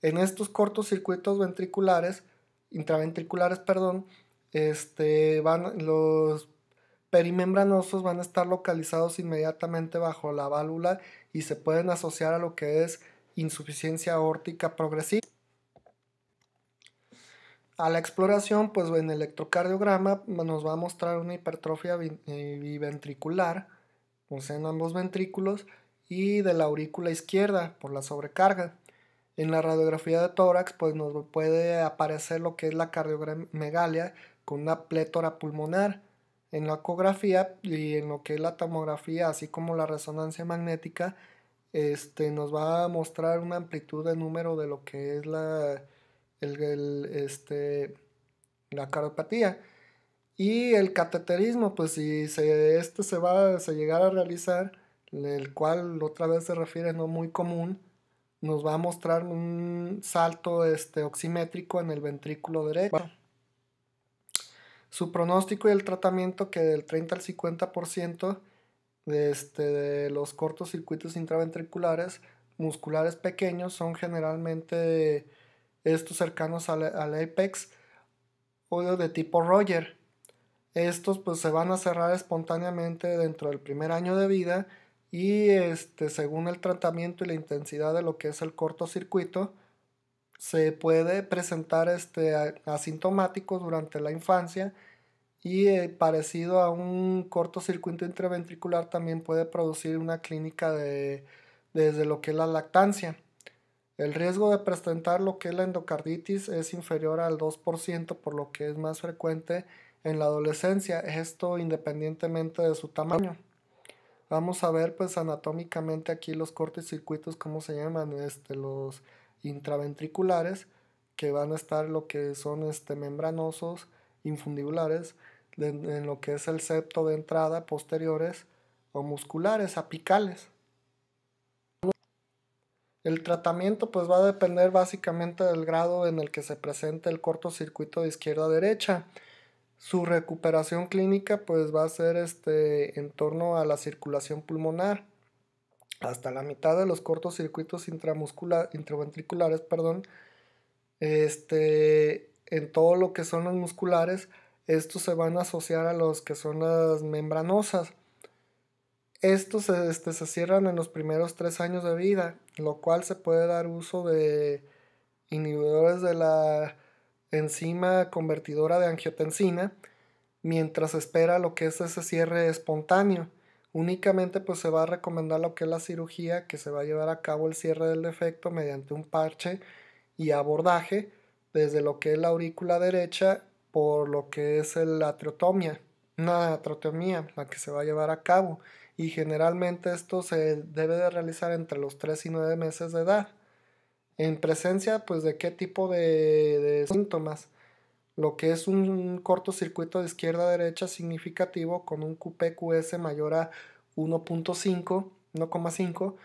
En estos cortocircuitos ventriculares, intraventriculares, perdón, este, van, los perimembranosos van a estar localizados inmediatamente bajo la válvula y se pueden asociar a lo que es insuficiencia aórtica progresiva. A la exploración, pues en electrocardiograma nos va a mostrar una hipertrofia eh, biventricular, o en ambos ventrículos, y de la aurícula izquierda por la sobrecarga. En la radiografía de tórax, pues nos puede aparecer lo que es la cardiomegalia con una plétora pulmonar en la ecografía y en lo que es la tomografía, así como la resonancia magnética, este, nos va a mostrar una amplitud de número de lo que es la, el, este, la cardiopatía Y el cateterismo, pues si se, este se va se llegar a realizar, el cual otra vez se refiere no muy común, nos va a mostrar un salto este, oximétrico en el ventrículo derecho su pronóstico y el tratamiento que del 30 al 50% de, este, de los cortocircuitos intraventriculares musculares pequeños son generalmente estos cercanos al, apex o de tipo Roger. Estos pues se van a cerrar espontáneamente dentro del primer año de vida y este, según el tratamiento y la intensidad de lo que es el cortocircuito, se puede presentar este, asintomático durante la infancia y eh, parecido a un cortocircuito intraventricular también puede producir una clínica de, desde lo que es la lactancia. El riesgo de presentar lo que es la endocarditis es inferior al 2%, por lo que es más frecuente en la adolescencia, esto independientemente de su tamaño. Vamos a ver pues anatómicamente aquí los cortocircuitos, cómo se llaman, este, los intraventriculares, que van a estar lo que son este, membranosos, infundibulares, en lo que es el septo de entrada, posteriores o musculares, apicales. El tratamiento pues va a depender básicamente del grado en el que se presente el cortocircuito de izquierda a derecha. Su recuperación clínica pues va a ser este, en torno a la circulación pulmonar hasta la mitad de los cortocircuitos intraventriculares, perdón, este, en todo lo que son los musculares, estos se van a asociar a los que son las membranosas. Estos este, se cierran en los primeros tres años de vida, lo cual se puede dar uso de inhibidores de la enzima convertidora de angiotensina mientras espera lo que es ese cierre espontáneo. Únicamente pues se va a recomendar lo que es la cirugía, que se va a llevar a cabo el cierre del defecto mediante un parche y abordaje desde lo que es la aurícula derecha por lo que es la atriotomía, una atriotomía la que se va a llevar a cabo y generalmente esto se debe de realizar entre los 3 y 9 meses de edad. En presencia pues de qué tipo de síntomas lo que es un cortocircuito de izquierda a derecha significativo con un QPQS mayor a 1.5, 1,5,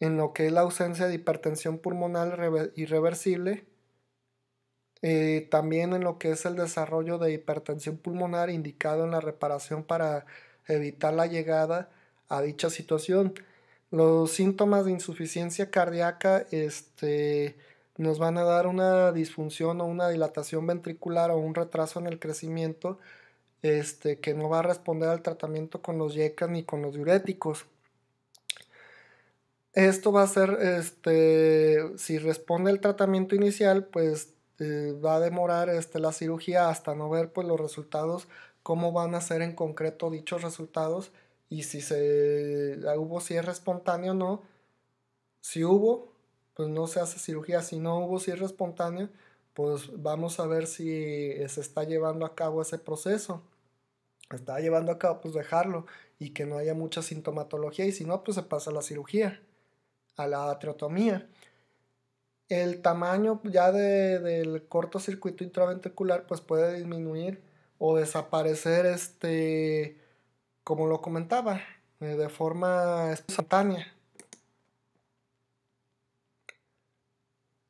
en lo que es la ausencia de hipertensión pulmonar irreversible, eh, también en lo que es el desarrollo de hipertensión pulmonar indicado en la reparación para evitar la llegada a dicha situación. Los síntomas de insuficiencia cardíaca, este, nos van a dar una disfunción o una dilatación ventricular o un retraso en el crecimiento este, que no va a responder al tratamiento con los yecas ni con los diuréticos. Esto va a ser, este, si responde el tratamiento inicial, pues eh, va a demorar este, la cirugía hasta no ver pues, los resultados, cómo van a ser en concreto dichos resultados y si se, hubo cierre espontáneo o no. Si hubo, pues no se hace cirugía. Si no hubo cierre espontáneo, pues vamos a ver si eh, se está llevando a cabo ese proceso. Está llevando a cabo, pues dejarlo y que no haya mucha sintomatología y si no, pues se pasa a la cirugía, a la atriotomía. El tamaño ya del cortocircuito intraventricular pues puede disminuir o desaparecer este, como lo comentaba, eh, de forma espontánea.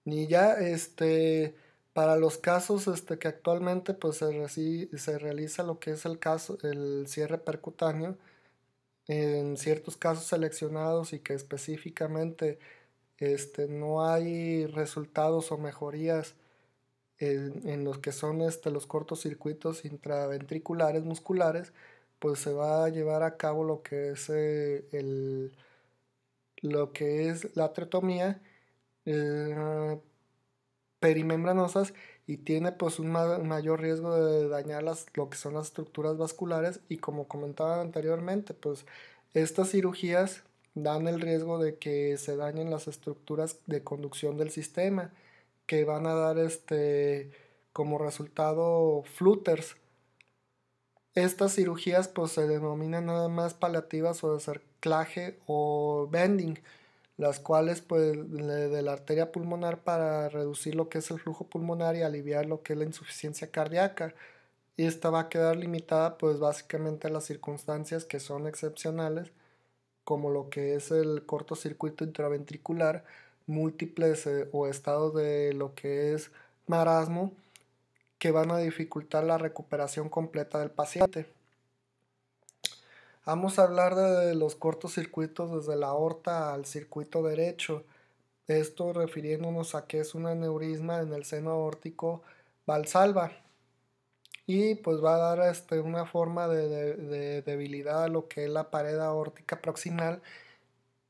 ni ya este para los casos este, que actualmente pues se, realiza lo que es el caso el cierre percutáneo en ciertos casos seleccionados y que específicamente este, no hay resultados o mejorías en, los que son este, los cortocircuitos intraventriculares musculares, pues se va a llevar a cabo lo que es, eh, lo que es la atretomía eh, perimembranosas y tiene pues un mayor riesgo de dañar las, lo que son las estructuras vasculares y como comentaba anteriormente pues estas cirugías dan el riesgo de que se dañen las estructuras de conducción del sistema que van a dar este como resultado flutters estas cirugías pues se denominan nada más paliativas o de cerclaje o bending las cuales pues de la arteria pulmonar para reducir lo que es el flujo pulmonar y aliviar lo que es la insuficiencia cardíaca. Y esta va a quedar limitada pues básicamente a las circunstancias que son excepcionales, como lo que es el cortocircuito intraventricular, múltiples eh, o estados de lo que es marasmo, que van a dificultar la recuperación completa del paciente. Vamos a hablar de los cortos circuitos desde la aorta al circuito derecho. Esto refiriéndonos a que es un aneurisma en el seno aórtico valsalva. Y pues va a dar este, una forma de, de debilidad a lo que es la pared aórtica proximal,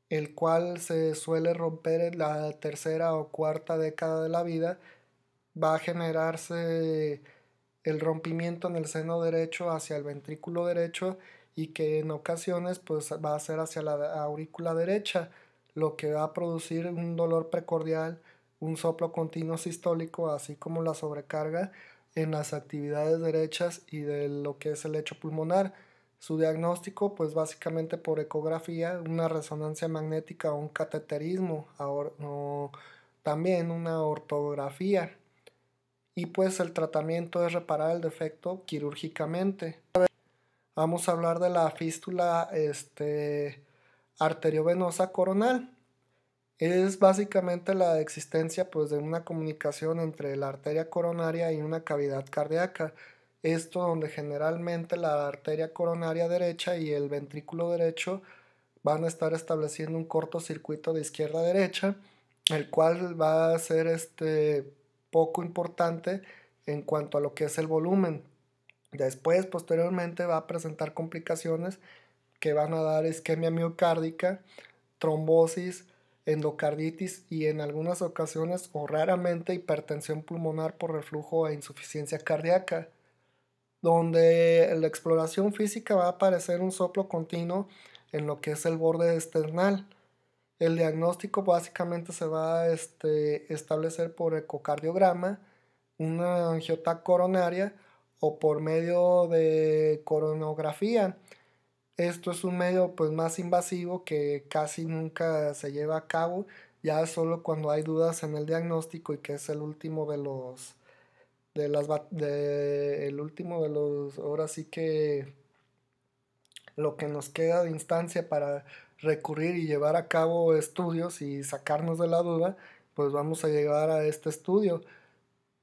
el cual se suele romper en la tercera o cuarta década de la vida. Va a generarse el rompimiento en el seno derecho hacia el ventrículo derecho y que en ocasiones pues va a ser hacia la aurícula derecha, lo que va a producir un dolor precordial, un soplo continuo sistólico, así como la sobrecarga en las actividades derechas y de lo que es el hecho pulmonar. Su diagnóstico, pues básicamente por ecografía, una resonancia magnética o un cateterismo, también una ortografía. Y pues el tratamiento es reparar el defecto quirúrgicamente. Vamos a hablar de la fístula este, arteriovenosa coronal. Es básicamente la existencia pues, de una comunicación entre la arteria coronaria y una cavidad cardíaca. Esto donde generalmente la arteria coronaria derecha y el ventrículo derecho van a estar estableciendo un cortocircuito de izquierda a derecha, el cual va a ser este, poco importante en cuanto a lo que es el volumen. Después, posteriormente, va a presentar complicaciones que van a dar isquemia miocárdica, trombosis, endocarditis y en algunas ocasiones o raramente hipertensión pulmonar por reflujo e insuficiencia cardíaca, donde la exploración física va a aparecer un soplo continuo en lo que es el borde esternal. El diagnóstico básicamente se va a este, establecer por ecocardiograma, una angiota coronaria, o por medio de coronografía. Esto es un medio pues, más invasivo que casi nunca se lleva a cabo, ya solo cuando hay dudas en el diagnóstico y que es el último de los de las el último de los ahora sí que lo que nos queda de instancia para recurrir y llevar a cabo estudios y sacarnos de la duda, pues vamos a llegar a este estudio.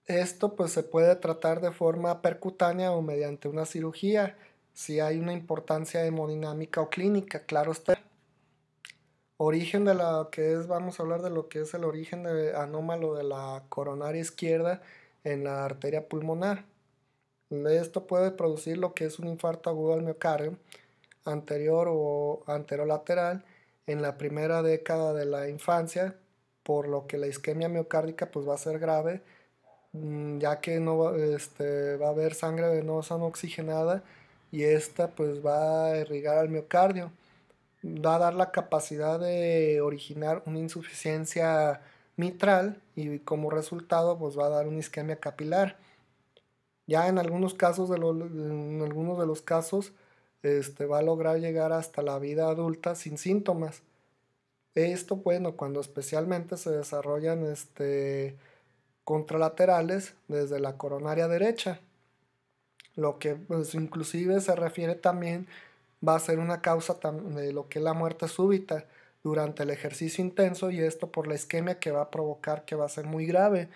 Esto pues se puede tratar de forma percutánea o mediante una cirugía, si hay una importancia hemodinámica o clínica, claro está. Origen de la que es, vamos a hablar de lo que es el origen de, anómalo de la coronaria izquierda en la arteria pulmonar. Esto puede producir lo que es un infarto agudo al miocardio anterior o anterolateral en la primera década de la infancia, por lo que la isquemia miocárdica pues va a ser grave Mm, ya que no este, va a haber sangre venosa no oxigenada y esta pues va a irrigar al miocardio. Va a dar la capacidad de originar una insuficiencia mitral y como resultado pues va a dar una isquemia capilar. Ya en algunos casos de los, en algunos de los casos este, va a lograr llegar hasta la vida adulta sin síntomas. Esto bueno cuando especialmente se desarrollan este, contralaterales desde la coronaria derecha. Lo que pues, inclusive se refiere también va a ser una causa de lo que es la muerte súbita durante el ejercicio intenso y esto por la isquemia que va a provocar que va a ser muy grave.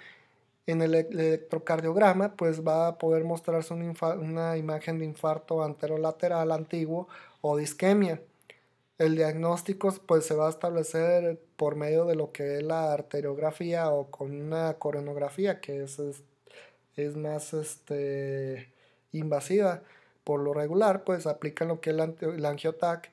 En el e-, electrocardiograma pues va a poder mostrarse una, una imagen de infarto anterolateral antiguo o de isquemia. El diagnóstico pues se va a establecer por medio de lo que es la arteriografía o con una coronografía que es, es, más este, invasiva. Por lo regular pues aplican lo que es el angiotac,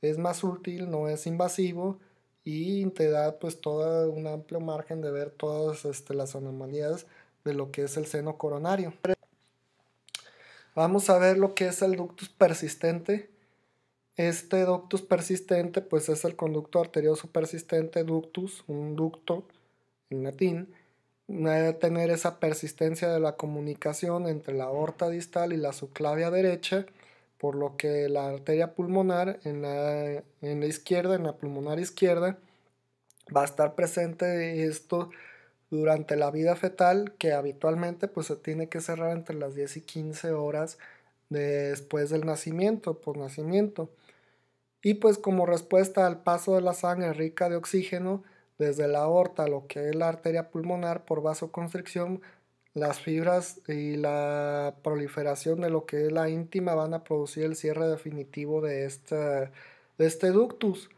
es más útil, no es invasivo y te da pues todo un amplio margen de ver todas este, las anomalías de lo que es el seno coronario. Vamos a ver lo que es el ductus persistente este ductus persistente, pues es el conducto arterioso persistente, ductus, un ducto en latín, debe tener esa persistencia de la comunicación entre la aorta distal y la subclavia derecha, por lo que la arteria pulmonar en la, izquierda, en la pulmonar izquierda, va a estar presente esto durante la vida fetal, que habitualmente pues, se tiene que cerrar entre las 10 y 15 horas después del nacimiento, por nacimiento. Y pues como respuesta al paso de la sangre rica de oxígeno desde la aorta, a lo que es la arteria pulmonar por vasoconstricción, las fibras y la proliferación de lo que es la íntima van a producir el cierre definitivo de, de este ductus,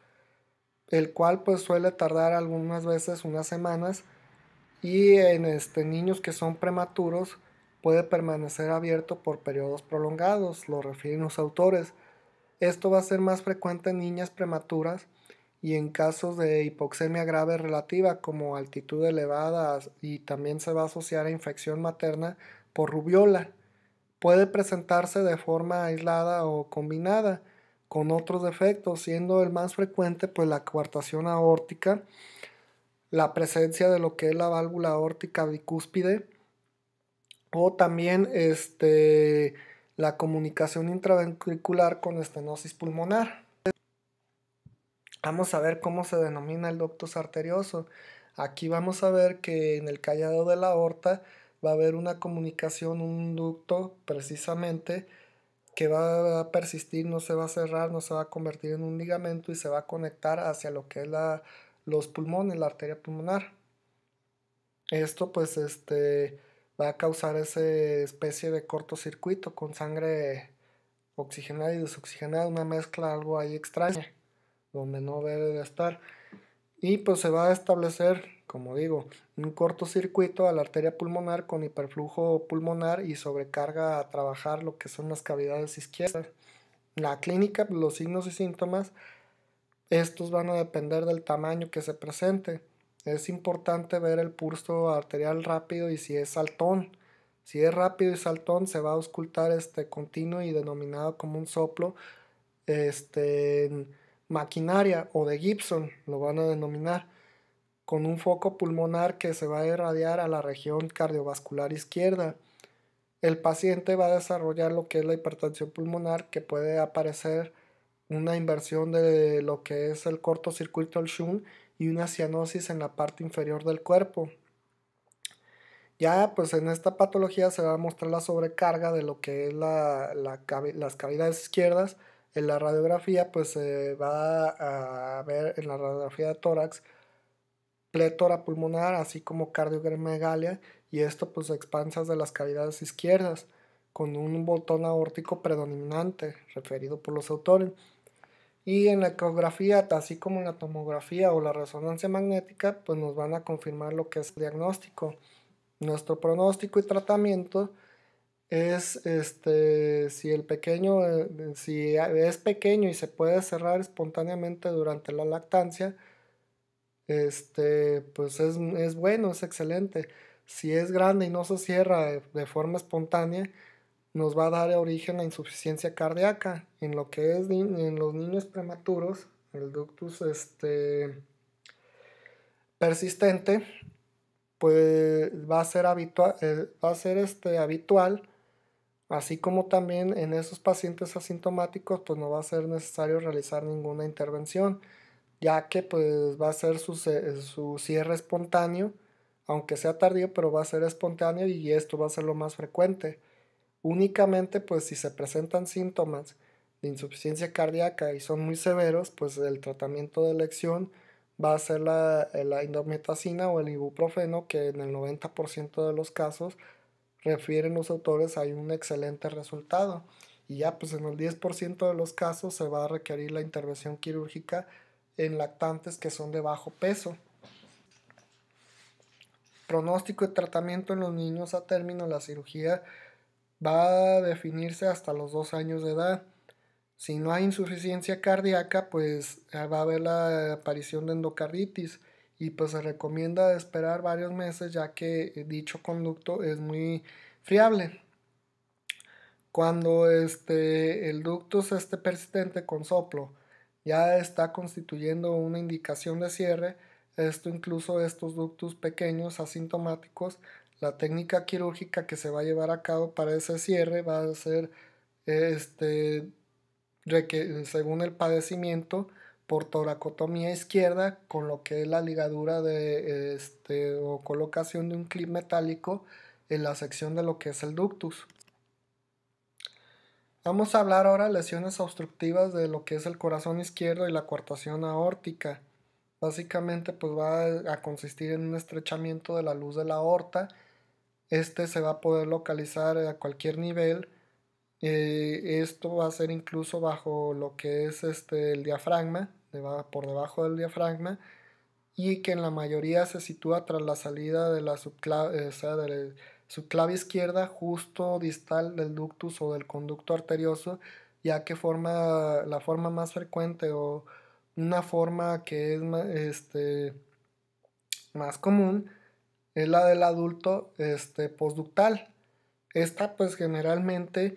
el cual pues suele tardar algunas veces unas semanas y en este, niños que son prematuros puede permanecer abierto por periodos prolongados, lo refieren los autores. Esto va a ser más frecuente en niñas prematuras y en casos de hipoxemia grave relativa como altitud elevada y también se va a asociar a infección materna por rubiola. Puede presentarse de forma aislada o combinada con otros defectos, siendo el más frecuente pues la coartación aórtica, la presencia de lo que es la válvula aórtica bicúspide o también este la comunicación intraventricular con estenosis pulmonar. Vamos a ver cómo se denomina el ductus arterioso. Aquí vamos a ver que en el callado de la aorta va a haber una comunicación, un ducto precisamente que va a persistir, no se va a cerrar, no se va a convertir en un ligamento y se va a conectar hacia lo que es la, los pulmones, la arteria pulmonar. Esto pues este va a causar esa especie de cortocircuito con sangre oxigenada y desoxigenada, una mezcla algo ahí extraña, donde no debe de estar. Y pues se va a establecer, como digo, un cortocircuito a la arteria pulmonar con hiperflujo pulmonar y sobrecarga a trabajar lo que son las cavidades izquierdas. La clínica, pues, los signos y síntomas, estos van a depender del tamaño que se presente es importante ver el pulso arterial rápido y si es saltón. Si es rápido y saltón, se va a auscultar este continuo y denominado como un soplo este, maquinaria o de Gibson, lo van a denominar, con un foco pulmonar que se va a irradiar a la región cardiovascular izquierda. El paciente va a desarrollar lo que es la hipertensión pulmonar, que puede aparecer una inversión de lo que es el cortocircuito del shunt y una cianosis en la parte inferior del cuerpo. Ya, pues en esta patología se va a mostrar la sobrecarga de lo que es las cavidades izquierdas. En la radiografía, pues se va a ver en la radiografía de tórax plétora pulmonar, así como cardiomegalia, y esto pues expansas de las cavidades izquierdas, con un botón aórtico predominante, referido por los autores. Y en la ecografía, así como en la tomografía o la resonancia magnética, pues nos van a confirmar lo que es el diagnóstico. Nuestro pronóstico y tratamiento es este si el pequeño eh, si es pequeño y se puede cerrar espontáneamente durante la lactancia este, pues es, bueno es excelente si es grande y no se cierra de forma espontánea nos va a dar origen a insuficiencia cardíaca. En lo que es en los niños prematuros, el ductus este, persistente, pues va a ser, habitual, eh, va a ser este, habitual, así como también en esos pacientes asintomáticos, pues no va a ser necesario realizar ninguna intervención, ya que pues va a ser su, su cierre espontáneo, aunque sea tardío, pero va a ser espontáneo y esto va a ser lo más frecuente. Únicamente, pues si se presentan síntomas de insuficiencia cardíaca y son muy severos, pues el tratamiento de elección va a ser la, eh, la indometacina o el ibuprofeno, que en el 90% de los casos refieren los autores hay un excelente resultado. Y ya pues en el 10% de los casos se va a requerir la intervención quirúrgica en lactantes que son de bajo peso. Pronóstico y tratamiento en los niños a término, la cirugía va a definirse hasta los dos años de edad. Si no hay insuficiencia cardíaca, pues eh, va a haber la aparición de endocarditis y pues se recomienda esperar varios meses ya que eh, dicho conducto es muy friable. Cuando este, el ductus esté persistente con soplo ya está constituyendo una indicación de cierre, esto incluso estos ductus pequeños asintomáticos la técnica quirúrgica que se va a llevar a cabo para ese cierre va a ser este, según el padecimiento por toracotomía izquierda con lo que es la ligadura de este, o colocación de un clip metálico en la sección de lo que es el ductus. Vamos a hablar ahora de lesiones obstructivas de lo que es el corazón izquierdo y la coartación aórtica. Básicamente pues va a consistir en un estrechamiento de la luz de la aorta este se va a poder localizar a cualquier nivel. Eh, esto va a ser incluso bajo lo que es este, el diafragma, va por debajo del diafragma, y que en la mayoría se sitúa tras la salida de la eh, subclave, izquierda, justo distal del ductus o del conducto arterioso, ya que forma la forma más frecuente o una forma que es este, más común es la del adulto este, postductal. Esta pues generalmente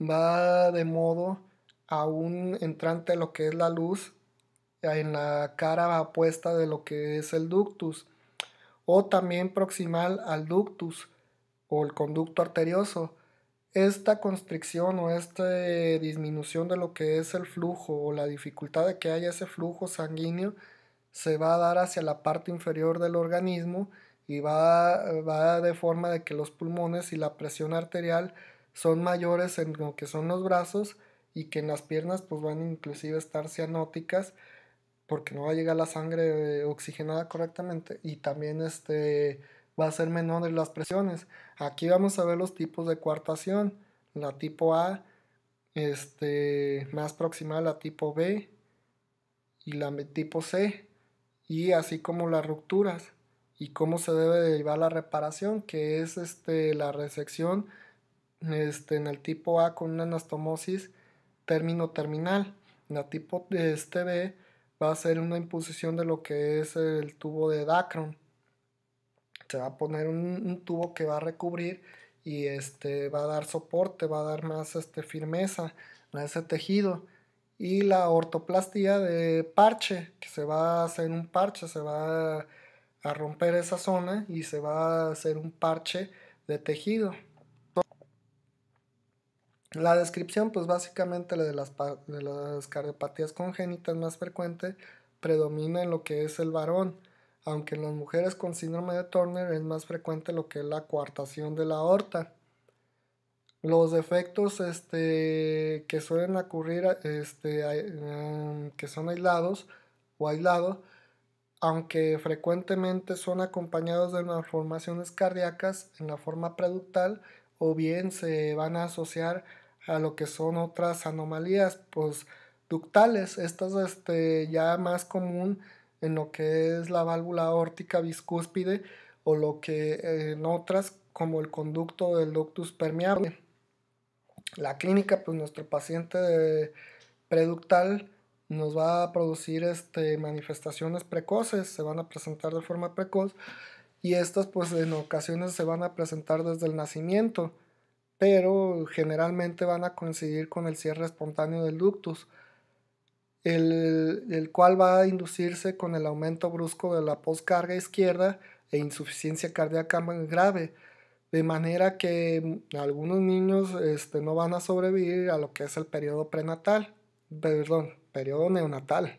va de modo a un entrante lo que es la luz en la cara apuesta de lo que es el ductus o también proximal al ductus o el conducto arterioso. Esta constricción o esta eh, disminución de lo que es el flujo o la dificultad de que haya ese flujo sanguíneo se va a dar hacia la parte inferior del organismo y va, de forma de que los pulmones y la presión arterial son mayores en lo que son los brazos y que en las piernas pues van inclusive a estar cianóticas porque no va a llegar la sangre eh, oxigenada correctamente y también este va a ser menor de las presiones. Aquí vamos a ver los tipos de coartación, la tipo A este más proximal a la tipo B y la tipo C y así como las rupturas y cómo se debe llevar la reparación, que es este, la resección este, en el tipo A con una anastomosis término terminal. En el tipo este B va a ser una imposición de lo que es el tubo de Dacron. Se va a poner un, tubo que va a recubrir y este, va a dar soporte, va a dar más este, firmeza a ese tejido. Y la ortoplastía de parche, que se va a hacer un parche, se va a a romper esa zona y se va a hacer un parche de tejido. La descripción, pues básicamente la de las, cardiopatías congénitas más frecuente predomina en lo que es el varón, aunque en las mujeres con síndrome de Turner es más frecuente lo que es la coartación de la aorta. Los defectos este, que suelen ocurrir, este, em, que son aislados o aislados, aunque frecuentemente son acompañados de malformaciones cardíacas en la forma preductal o bien se van a asociar a lo que son otras anomalías pues, ductales. Esta es este, ya más común en lo que es la válvula órtica viscúspide o lo que eh, en otras como el conducto del ductus permeable. La clínica, pues nuestro paciente preductal nos va a producir este, manifestaciones precoces, se van a presentar de forma precoz y estas pues en ocasiones se van a presentar desde el nacimiento, pero generalmente van a coincidir con el cierre espontáneo del ductus, el, el cual va a inducirse con el aumento brusco de la poscarga izquierda e insuficiencia cardíaca grave, de manera que algunos niños este, no van a sobrevivir a lo que es el periodo prenatal, perdón, periodo neonatal.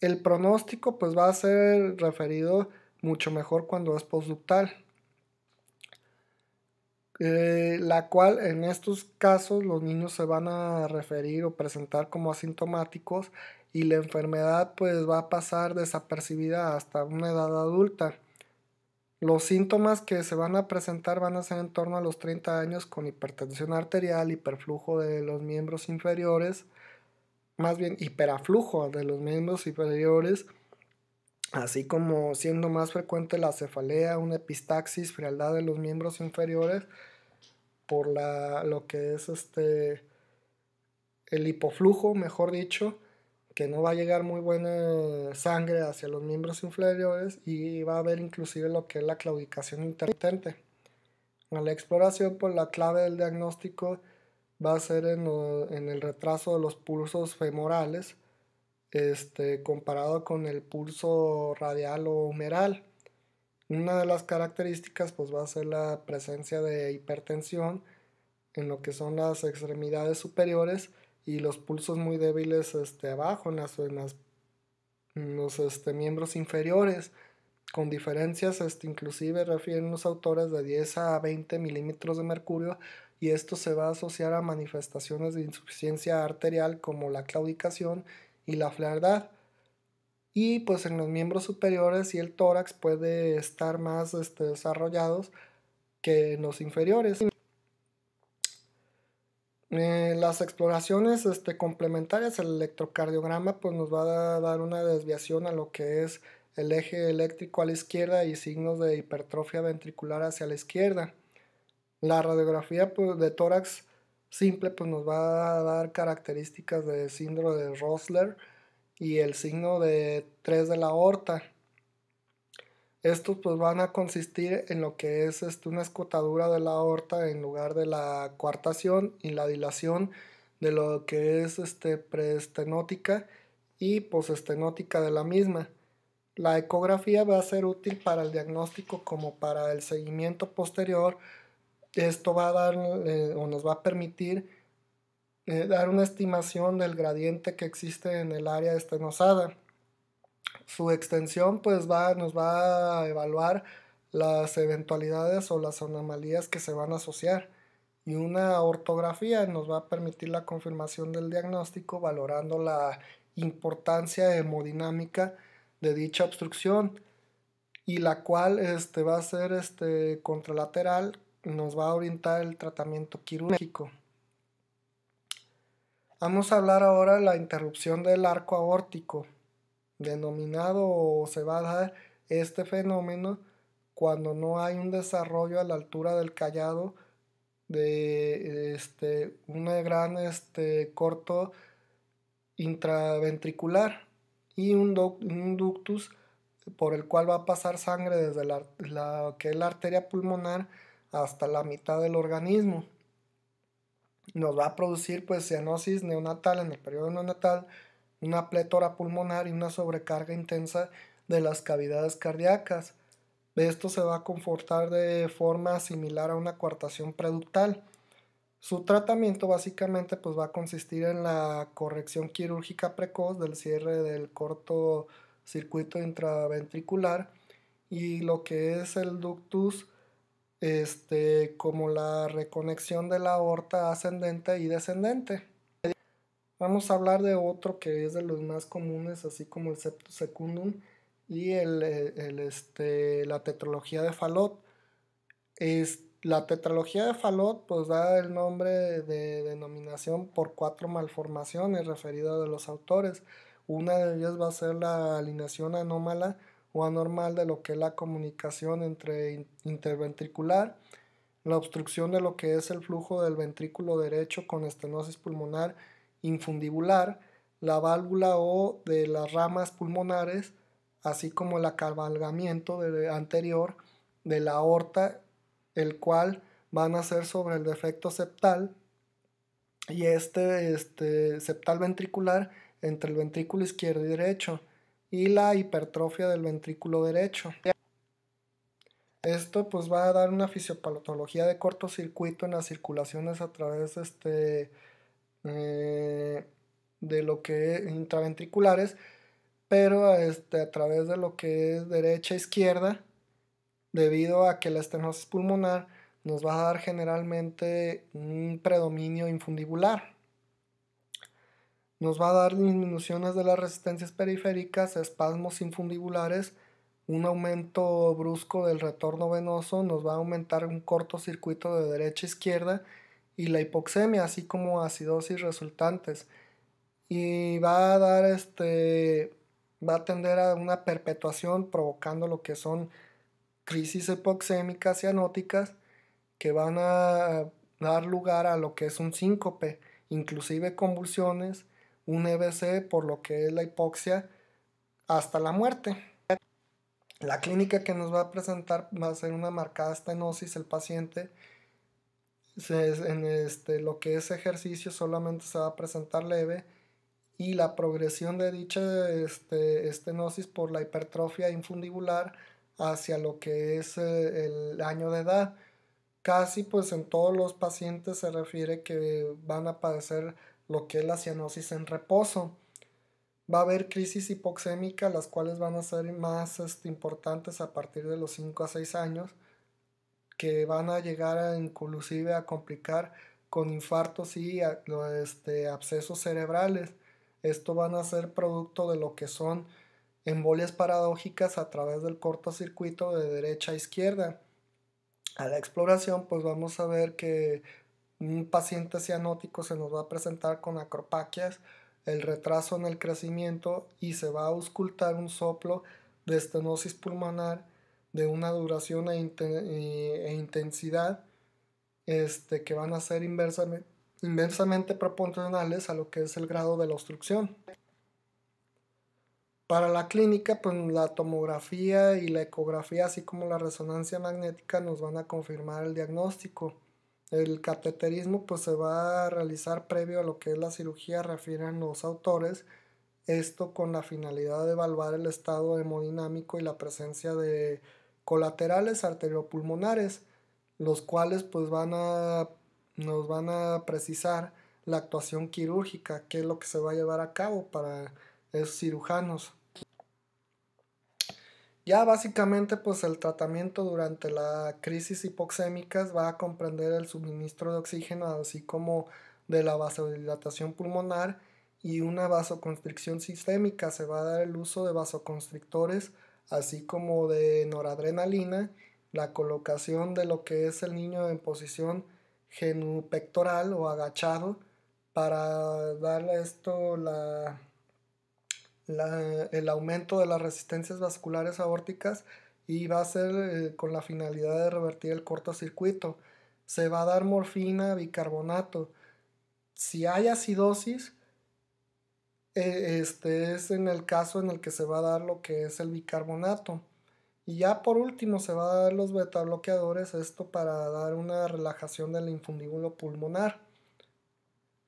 El pronóstico pues va a ser referido mucho mejor cuando es postductal, eh, la cual en estos casos los niños se van a referir o presentar como asintomáticos y la enfermedad pues va a pasar desapercibida hasta una edad adulta. Los síntomas que se van a presentar van a ser en torno a los 30 años con hipertensión arterial, hiperflujo de los miembros inferiores, más bien hiperaflujo de los miembros inferiores, así como siendo más frecuente la cefalea, una epistaxis, frialdad de los miembros inferiores, por la, lo que es este, el hipoflujo, mejor dicho, que no va a llegar muy buena sangre hacia los miembros inferiores y va a haber inclusive lo que es la claudicación intermitente. En la exploración, por la clave del diagnóstico va a ser en, el retraso de los pulsos femorales este, comparado con el pulso radial o humeral. Una de las características pues, va a ser la presencia de hipertensión en lo que son las extremidades superiores y los pulsos muy débiles este, abajo, en, las, en, los este, miembros inferiores, con diferencias, este, inclusive refieren los autores, de 10 a 20 milímetros de mercurio y esto se va a asociar a manifestaciones de insuficiencia arterial como la claudicación y la flaredad Y pues en los miembros superiores y el tórax puede estar más este, desarrollados que en los inferiores. Eh, las exploraciones este, complementarias, el electrocardiograma pues nos va a dar una desviación a lo que es el eje eléctrico a la izquierda y signos de hipertrofia ventricular hacia la izquierda. La radiografía pues, de tórax simple pues, nos va a dar características de síndrome de Rosler y el signo de 3 de la aorta. Estos pues, van a consistir en lo que es este, una escotadura de la aorta en lugar de la coartación y la dilación de lo que es este, preestenótica y postestenótica de la misma. La ecografía va a ser útil para el diagnóstico como para el seguimiento posterior esto va a dar eh, o nos va a permitir eh, dar una estimación del gradiente que existe en el área estenosada. Su extensión pues va, nos va a evaluar las eventualidades o las anomalías que se van a asociar y una ortografía nos va a permitir la confirmación del diagnóstico valorando la importancia hemodinámica de dicha obstrucción y la cual este, va a ser este, contralateral nos va a orientar el tratamiento quirúrgico. Vamos a hablar ahora de la interrupción del arco aórtico, denominado o se va a dar este fenómeno cuando no hay un desarrollo a la altura del callado de este, un gran este, corto intraventricular y un, ductus por el cual va a pasar sangre desde la que es la arteria pulmonar hasta la mitad del organismo. Nos va a producir pues cianosis neonatal en el periodo neonatal, una plétora pulmonar y una sobrecarga intensa de las cavidades cardíacas. Esto se va a confortar de forma similar a una coartación preductal. Su tratamiento básicamente pues, va a consistir en la corrección quirúrgica precoz del cierre del corto circuito intraventricular y lo que es el ductus este, como la reconexión de la aorta ascendente y descendente. Vamos a hablar de otro que es de los más comunes, así como el septo secundum y el, el, este, la tetralogía de Falot. Es, la tetralogía de Falot pues, da el nombre de denominación por cuatro malformaciones referidas de los autores. Una de ellas va a ser la alineación anómala o anormal de lo que es la comunicación entre interventricular, la obstrucción de lo que es el flujo del ventrículo derecho con estenosis pulmonar infundibular, la válvula o de las ramas pulmonares, así como el acabalgamiento anterior de la aorta, el cual van a ser sobre el defecto septal y este, este septal ventricular entre el ventrículo izquierdo y derecho y la hipertrofia del ventrículo derecho. Esto pues va a dar una fisiopatología de cortocircuito en las circulaciones a través de, este, eh, de lo que es intraventriculares, pero este, a través de lo que es derecha e izquierda, debido a que la estenosis pulmonar nos va a dar generalmente un predominio infundibular nos va a dar disminuciones de las resistencias periféricas, espasmos infundibulares, un aumento brusco del retorno venoso, nos va a aumentar un cortocircuito de derecha a izquierda y la hipoxemia, así como acidosis resultantes. Y va a dar este va a tender a una perpetuación provocando lo que son crisis hipoxémicas y anóticas que van a dar lugar a lo que es un síncope, inclusive convulsiones un EBC por lo que es la hipoxia hasta la muerte. La clínica que nos va a presentar va a ser una marcada estenosis el paciente. en este, lo que es ejercicio solamente se va a presentar leve y la progresión de dicha este, estenosis por la hipertrofia infundibular hacia lo que es eh, el año de edad. Casi pues en todos los pacientes se refiere que van a padecer lo que es la cianosis en reposo. Va a haber crisis hipoxémica, las cuales van a ser más este, importantes a partir de los 5 a 6 años, que van a llegar inclusive a complicar con infartos y este, abscesos cerebrales. Esto van a ser producto de lo que son embolias paradójicas a través del cortocircuito de derecha a izquierda. A la exploración, pues vamos a ver que un paciente cianótico se nos va a presentar con acropaquias, el retraso en el crecimiento y se va a auscultar un soplo de estenosis pulmonar de una duración e, eh, e intensidad este, que van a ser inversamente, inversamente proporcionales a lo que es el grado de la obstrucción. Para la clínica, pues la tomografía y la ecografía, así como la resonancia magnética, nos van a confirmar el diagnóstico. El cateterismo pues se va a realizar previo a lo que es la cirugía, refieren los autores, esto con la finalidad de evaluar el estado hemodinámico y la presencia de colaterales arteriopulmonares, los cuales pues van a, nos van a precisar la actuación quirúrgica, que es lo que se va a llevar a cabo para esos cirujanos. Ya básicamente pues el tratamiento durante la crisis hipoxémica va a comprender el suministro de oxígeno así como de la vasodilatación pulmonar y una vasoconstricción sistémica. Se va a dar el uso de vasoconstrictores así como de noradrenalina, la colocación de lo que es el niño en posición genupectoral o agachado para darle esto la el aumento de las resistencias vasculares aórticas y va a ser eh, con la finalidad de revertir el cortocircuito. Se va a dar morfina, bicarbonato. Si hay acidosis, eh, este es en el caso en el que se va a dar lo que es el bicarbonato. Y ya por último se va a dar los beta bloqueadores, esto para dar una relajación del infundíbulo pulmonar.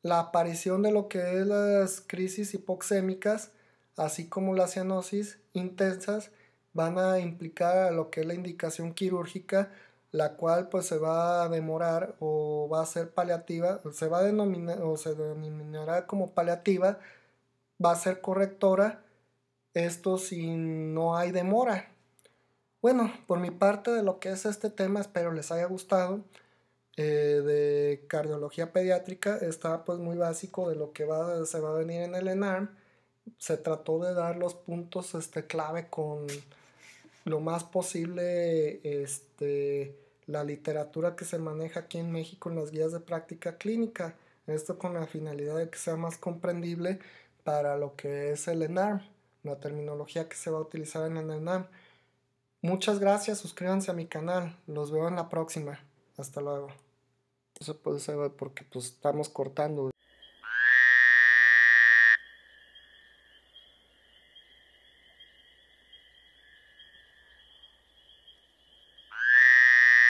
La aparición de lo que es las crisis hipoxémicas así como las cianosis intensas, van a implicar a lo que es la indicación quirúrgica, la cual pues se va a demorar o va a ser paliativa, se va a denominar o se denominará como paliativa, va a ser correctora, esto si no hay demora. Bueno, por mi parte de lo que es este tema, espero les haya gustado. Eh, de cardiología pediátrica está pues muy básico de lo que va, se va a venir en el ENARM se trató de dar los puntos este, clave con lo más posible este, la literatura que se maneja aquí en México en las guías de práctica clínica. Esto con la finalidad de que sea más comprendible para lo que es el ENARM, la terminología que se va a utilizar en el ENARM. Muchas gracias, suscríbanse a mi canal, los veo en la próxima. Hasta luego. Eso puede ser porque pues estamos cortando.